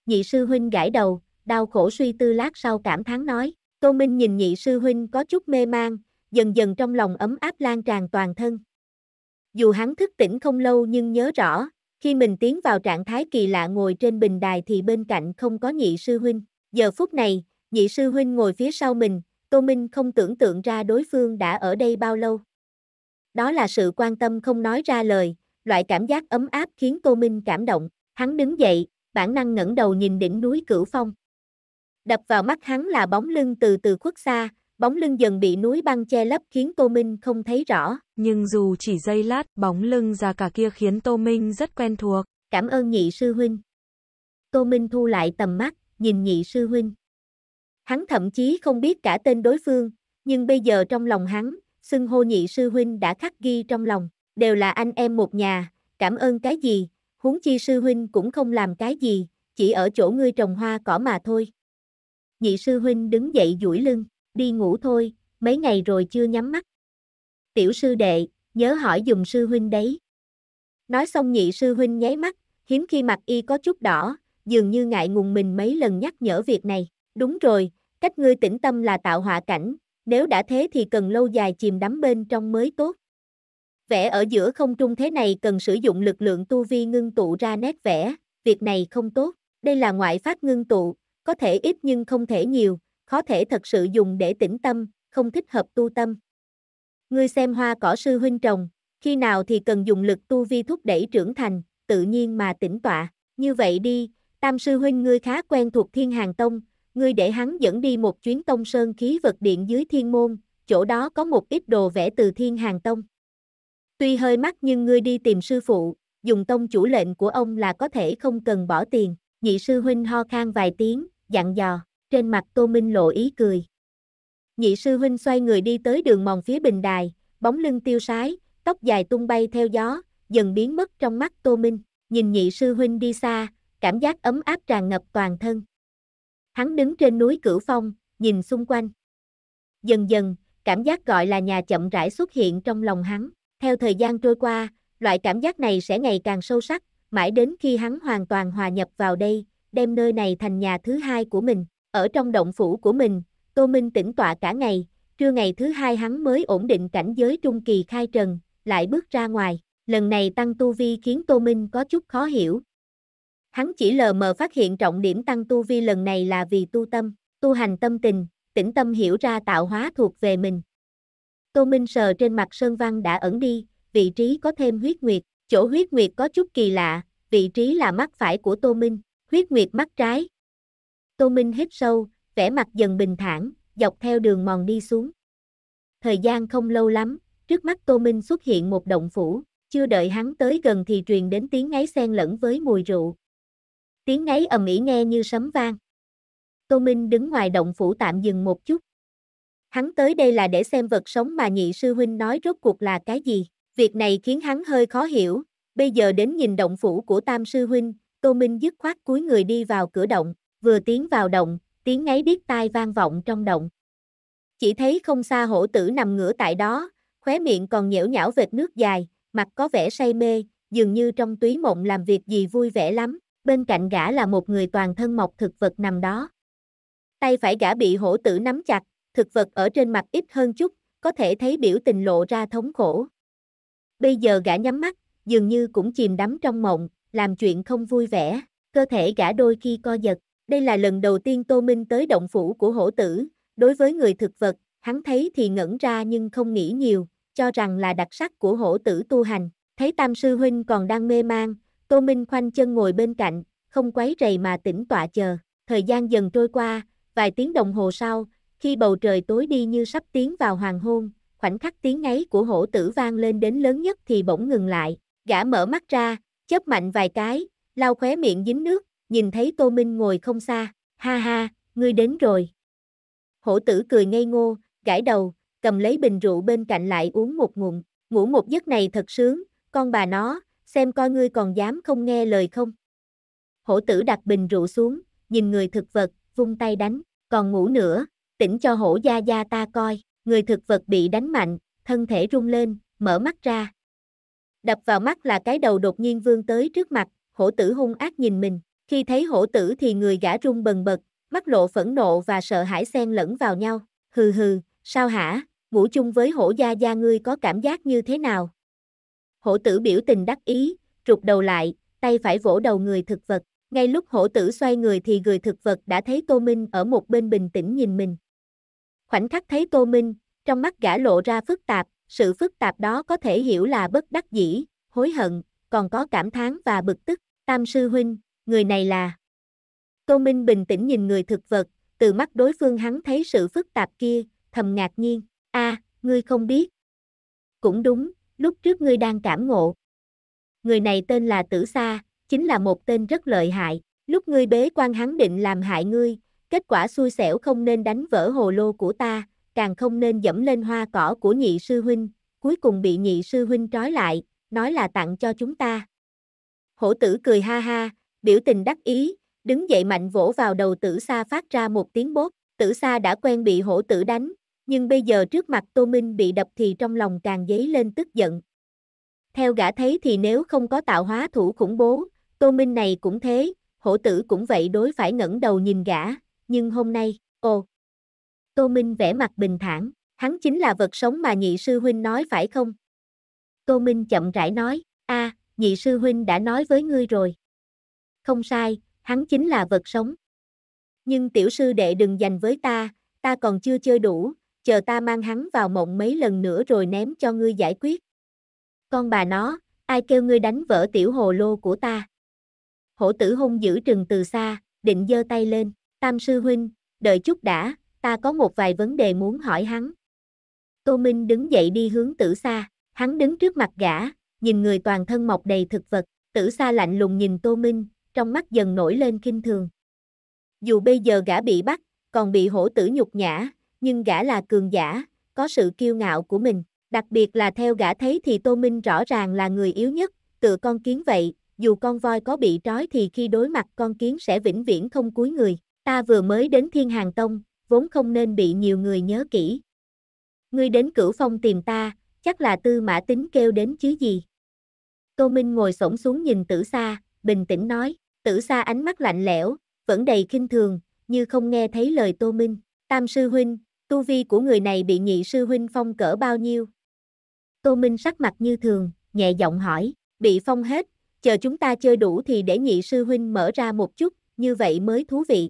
A: Nhị sư huynh gãi đầu, đau khổ suy tư lát sau cảm thán nói, Tô Minh nhìn nhị sư huynh có chút mê mang, dần dần trong lòng ấm áp lan tràn toàn thân. Dù hắn thức tỉnh không lâu nhưng nhớ rõ, khi mình tiến vào trạng thái kỳ lạ ngồi trên bình đài thì bên cạnh không có nhị sư huynh. Giờ phút này, nhị sư huynh ngồi phía sau mình, Tô Minh không tưởng tượng ra đối phương đã ở đây bao lâu. Đó là sự quan tâm không nói ra lời, loại cảm giác ấm áp khiến Tô Minh cảm động. Hắn đứng dậy, bản năng ngẩng đầu nhìn đỉnh núi Cửu Phong. Đập vào mắt hắn là bóng lưng từ từ khuất xa, bóng lưng dần bị núi băng che lấp khiến Tô Minh không thấy rõ. Nhưng dù chỉ giây lát, bóng lưng già cả kia khiến Tô Minh rất quen thuộc. Cảm ơn nhị sư huynh. Tô Minh thu lại tầm mắt, nhìn nhị sư huynh. Hắn thậm chí không biết cả tên đối phương, nhưng bây giờ trong lòng hắn, xưng hô nhị sư huynh đã khắc ghi trong lòng. Đều là anh em một nhà, cảm ơn cái gì, huống chi sư huynh cũng không làm cái gì, chỉ ở chỗ ngươi trồng hoa cỏ mà thôi. Nhị sư huynh đứng dậy duỗi lưng đi ngủ thôi, mấy ngày rồi chưa nhắm mắt. Tiểu sư đệ, nhớ hỏi dùng sư huynh đấy. Nói xong nhị sư huynh nháy mắt, hiếm khi mặt y có chút đỏ, dường như ngại ngùng mình mấy lần nhắc nhở việc này. Đúng rồi, cách ngươi tĩnh tâm là tạo họa cảnh, nếu đã thế thì cần lâu dài chìm đắm bên trong mới tốt. Vẽ ở giữa không trung thế này cần sử dụng lực lượng tu vi ngưng tụ ra nét vẽ, việc này không tốt, đây là ngoại phát ngưng tụ, có thể ít nhưng không thể nhiều, khó thể thật sự dùng để tĩnh tâm, không thích hợp tu tâm. Ngươi xem hoa cỏ sư huynh trồng, khi nào thì cần dùng lực tu vi thúc đẩy trưởng thành, tự nhiên mà tĩnh tọa, như vậy đi, tam sư huynh ngươi khá quen thuộc thiên hàng tông, ngươi để hắn dẫn đi một chuyến tông sơn khí vật điện dưới thiên môn, chỗ đó có một ít đồ vẽ từ thiên hàng tông. Tuy hơi mắc nhưng ngươi đi tìm sư phụ, dùng tông chủ lệnh của ông là có thể không cần bỏ tiền, nhị sư huynh ho khan vài tiếng, dặn dò trên mặt Tô Minh lộ ý cười. Nhị sư huynh xoay người đi tới đường mòn phía bình đài, bóng lưng tiêu sái, tóc dài tung bay theo gió, dần biến mất trong mắt Tô Minh, nhìn nhị sư huynh đi xa, cảm giác ấm áp tràn ngập toàn thân. Hắn đứng trên núi Cửu Phong, nhìn xung quanh. Dần dần, cảm giác gọi là nhà chậm rãi xuất hiện trong lòng hắn. Theo thời gian trôi qua, loại cảm giác này sẽ ngày càng sâu sắc, mãi đến khi hắn hoàn toàn hòa nhập vào đây, đem nơi này thành nhà thứ hai của mình. Ở trong động phủ của mình, Tô Minh tĩnh tọa cả ngày, trưa ngày thứ hai hắn mới ổn định cảnh giới trung kỳ khai trần, lại bước ra ngoài. Lần này tăng tu vi khiến Tô Minh có chút khó hiểu. Hắn chỉ lờ mờ phát hiện trọng điểm tăng tu vi lần này là vì tu tâm, tu hành tâm tình, tĩnh tâm hiểu ra tạo hóa thuộc về mình. Tô Minh sờ trên mặt Sơn Văn đã ẩn đi, vị trí có thêm huyết nguyệt, chỗ huyết nguyệt có chút kỳ lạ, vị trí là mắt phải của Tô Minh, huyết nguyệt mắt trái, Tô Minh hít sâu, vẻ mặt dần bình thản, dọc theo đường mòn đi xuống. Thời gian không lâu lắm, trước mắt Tô Minh xuất hiện một động phủ, chưa đợi hắn tới gần thì truyền đến tiếng ngáy xen lẫn với mùi rượu. Tiếng ngáy ầm ĩ nghe như sấm vang. Tô Minh đứng ngoài động phủ tạm dừng một chút. Hắn tới đây là để xem vật sống mà nhị sư huynh nói rốt cuộc là cái gì. Việc này khiến hắn hơi khó hiểu, bây giờ đến nhìn động phủ của tam sư huynh, Tô Minh dứt khoát cúi người đi vào cửa động vừa tiến vào động, tiếng ngáy biết tai vang vọng trong động. Chỉ thấy không xa hổ tử nằm ngửa tại đó, khóe miệng còn nhễu nhão vệt nước dài, mặt có vẻ say mê, dường như trong túy mộng làm việc gì vui vẻ lắm, bên cạnh gã là một người toàn thân mọc thực vật nằm đó. Tay phải gã bị hổ tử nắm chặt, thực vật ở trên mặt ít hơn chút, có thể thấy biểu tình lộ ra thống khổ. Bây giờ gã nhắm mắt, dường như cũng chìm đắm trong mộng, làm chuyện không vui vẻ, cơ thể gã đôi khi co giật, đây là lần đầu tiên Tô Minh tới động phủ của hổ tử, đối với người thực vật, hắn thấy thì ngẩn ra nhưng không nghĩ nhiều, cho rằng là đặc sắc của hổ tử tu hành. Thấy Tam Sư Huynh còn đang mê mang Tô Minh khoanh chân ngồi bên cạnh, không quấy rầy mà tĩnh tọa chờ. Thời gian dần trôi qua, vài tiếng đồng hồ sau, khi bầu trời tối đi như sắp tiến vào hoàng hôn, khoảnh khắc tiếng ngáy của hổ tử vang lên đến lớn nhất thì bỗng ngừng lại. Gã mở mắt ra, chớp mạnh vài cái, lau khóe miệng dính nước, nhìn thấy Tô Minh ngồi không xa, ha ha, ngươi đến rồi. Hổ tử cười ngây ngô, gãi đầu, cầm lấy bình rượu bên cạnh lại uống một ngụm, ngủ một giấc này thật sướng, con bà nó, xem coi ngươi còn dám không nghe lời không. Hổ tử đặt bình rượu xuống, nhìn người thực vật, vung tay đánh, còn ngủ nữa, tỉnh cho hổ gia gia ta coi, người thực vật bị đánh mạnh, thân thể rung lên, mở mắt ra. Đập vào mắt là cái đầu đột nhiên vươn tới trước mặt, hổ tử hung ác nhìn mình, khi thấy hổ tử thì người gã rung bần bật, mắt lộ phẫn nộ và sợ hãi xen lẫn vào nhau. Hừ hừ, sao hả, ngủ chung với hổ gia gia ngươi có cảm giác như thế nào? Hổ tử biểu tình đắc ý, trục đầu lại, tay phải vỗ đầu người thực vật. Ngay lúc hổ tử xoay người thì người thực vật đã thấy Tô Minh ở một bên bình tĩnh nhìn mình. Khoảnh khắc thấy Tô Minh, trong mắt gã lộ ra phức tạp, sự phức tạp đó có thể hiểu là bất đắc dĩ, hối hận, còn có cảm thán và bực tức. Tam sư huynh, người này là... Tô Minh bình tĩnh nhìn người thực vật, từ mắt đối phương hắn thấy sự phức tạp kia, thầm ngạc nhiên, a, à, ngươi không biết. Cũng đúng, lúc trước ngươi đang cảm ngộ. Người này tên là Tử Sa, chính là một tên rất lợi hại, lúc ngươi bế quan hắn định làm hại ngươi, kết quả xui xẻo không nên đánh vỡ hồ lô của ta, càng không nên dẫm lên hoa cỏ của nhị sư huynh, cuối cùng bị nhị sư huynh trói lại, nói là tặng cho chúng ta. Hổ tử cười ha ha, biểu tình đắc ý, đứng dậy mạnh vỗ vào đầu tử sa phát ra một tiếng bốt, tử sa đã quen bị hổ tử đánh, nhưng bây giờ trước mặt Tô Minh bị đập thì trong lòng càng dấy lên tức giận. Theo gã thấy thì nếu không có tạo hóa thủ khủng bố, Tô Minh này cũng thế, hổ tử cũng vậy đối phải ngẩng đầu nhìn gã, nhưng hôm nay, ồ. Tô Minh vẻ mặt bình thản, hắn chính là vật sống mà nhị sư huynh nói phải không? Tô Minh chậm rãi nói, a, nhị sư huynh đã nói với ngươi rồi không sai, hắn chính là vật sống. Nhưng tiểu sư đệ đừng dành với ta, ta còn chưa chơi đủ, chờ ta mang hắn vào mộng mấy lần nữa rồi ném cho ngươi giải quyết. Con bà nó, ai kêu ngươi đánh vỡ tiểu hồ lô của ta. Hổ tử hung giữ trừng từ xa, định giơ tay lên, tam sư huynh, đợi chút đã, ta có một vài vấn đề muốn hỏi hắn. Tô Minh đứng dậy đi hướng tử xa, hắn đứng trước mặt gã, nhìn người toàn thân mọc đầy thực vật, tử xa lạnh lùng nhìn Tô Minh, trong mắt dần nổi lên kinh thường. Dù bây giờ gã bị bắt, còn bị hổ tử nhục nhã, nhưng gã là cường giả, có sự kiêu ngạo của mình, đặc biệt là theo gã thấy thì Tô Minh rõ ràng là người yếu nhất, tự con kiến vậy, dù con voi có bị trói thì khi đối mặt con kiến sẽ vĩnh viễn không cúi người, ta vừa mới đến Thiên Hàng Tông, vốn không nên bị nhiều người nhớ kỹ. Ngươi đến cửu phong tìm ta, chắc là tư mã tính kêu đến chứ gì. Tô Minh ngồi sổng xuống nhìn tử xa, bình tĩnh nói. Tử Sa ánh mắt lạnh lẽo, vẫn đầy kinh thường, như không nghe thấy lời Tô Minh. Tam sư huynh, tu vi của người này bị nhị sư huynh phong cỡ bao nhiêu? Tô Minh sắc mặt như thường, nhẹ giọng hỏi, bị phong hết, chờ chúng ta chơi đủ thì để nhị sư huynh mở ra một chút, như vậy mới thú vị.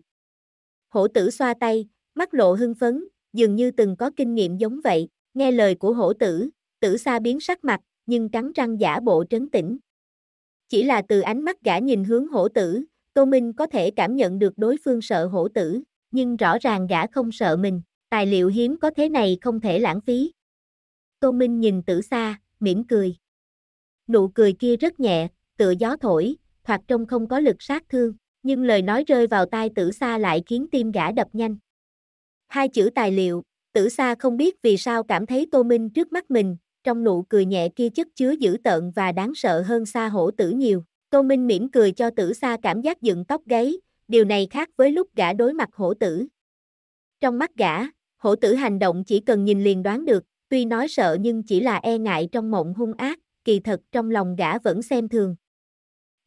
A: Hổ tử xoa tay, mắt lộ hưng phấn, dường như từng có kinh nghiệm giống vậy, nghe lời của hổ tử, tử Sa biến sắc mặt, nhưng cắn răng giả bộ trấn tĩnh, chỉ là từ ánh mắt gã nhìn hướng hổ tử, Tô Minh có thể cảm nhận được đối phương sợ hổ tử, nhưng rõ ràng gã không sợ mình, tài liệu hiếm có thế này không thể lãng phí. Tô Minh nhìn tử xa, mỉm cười. Nụ cười kia rất nhẹ, tựa gió thổi, thoạt trông không có lực sát thương, nhưng lời nói rơi vào tai tử xa lại khiến tim gã đập nhanh. Hai chữ tài liệu, tử xa không biết vì sao cảm thấy Tô Minh trước mắt mình, trong nụ cười nhẹ kia chất chứa dữ tợn và đáng sợ hơn xa hổ tử nhiều. Tô Minh mỉm cười cho tử xa cảm giác dựng tóc gáy, điều này khác với lúc gã đối mặt hổ tử. Trong mắt gã, hổ tử hành động chỉ cần nhìn liền đoán được, tuy nói sợ nhưng chỉ là e ngại trong mộng hung ác, kỳ thật trong lòng gã vẫn xem thường.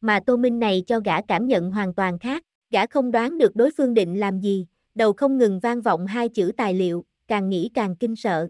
A: Mà Tô Minh này cho gã cảm nhận hoàn toàn khác, gã không đoán được đối phương định làm gì, đầu không ngừng vang vọng hai chữ tài liệu, càng nghĩ càng kinh sợ.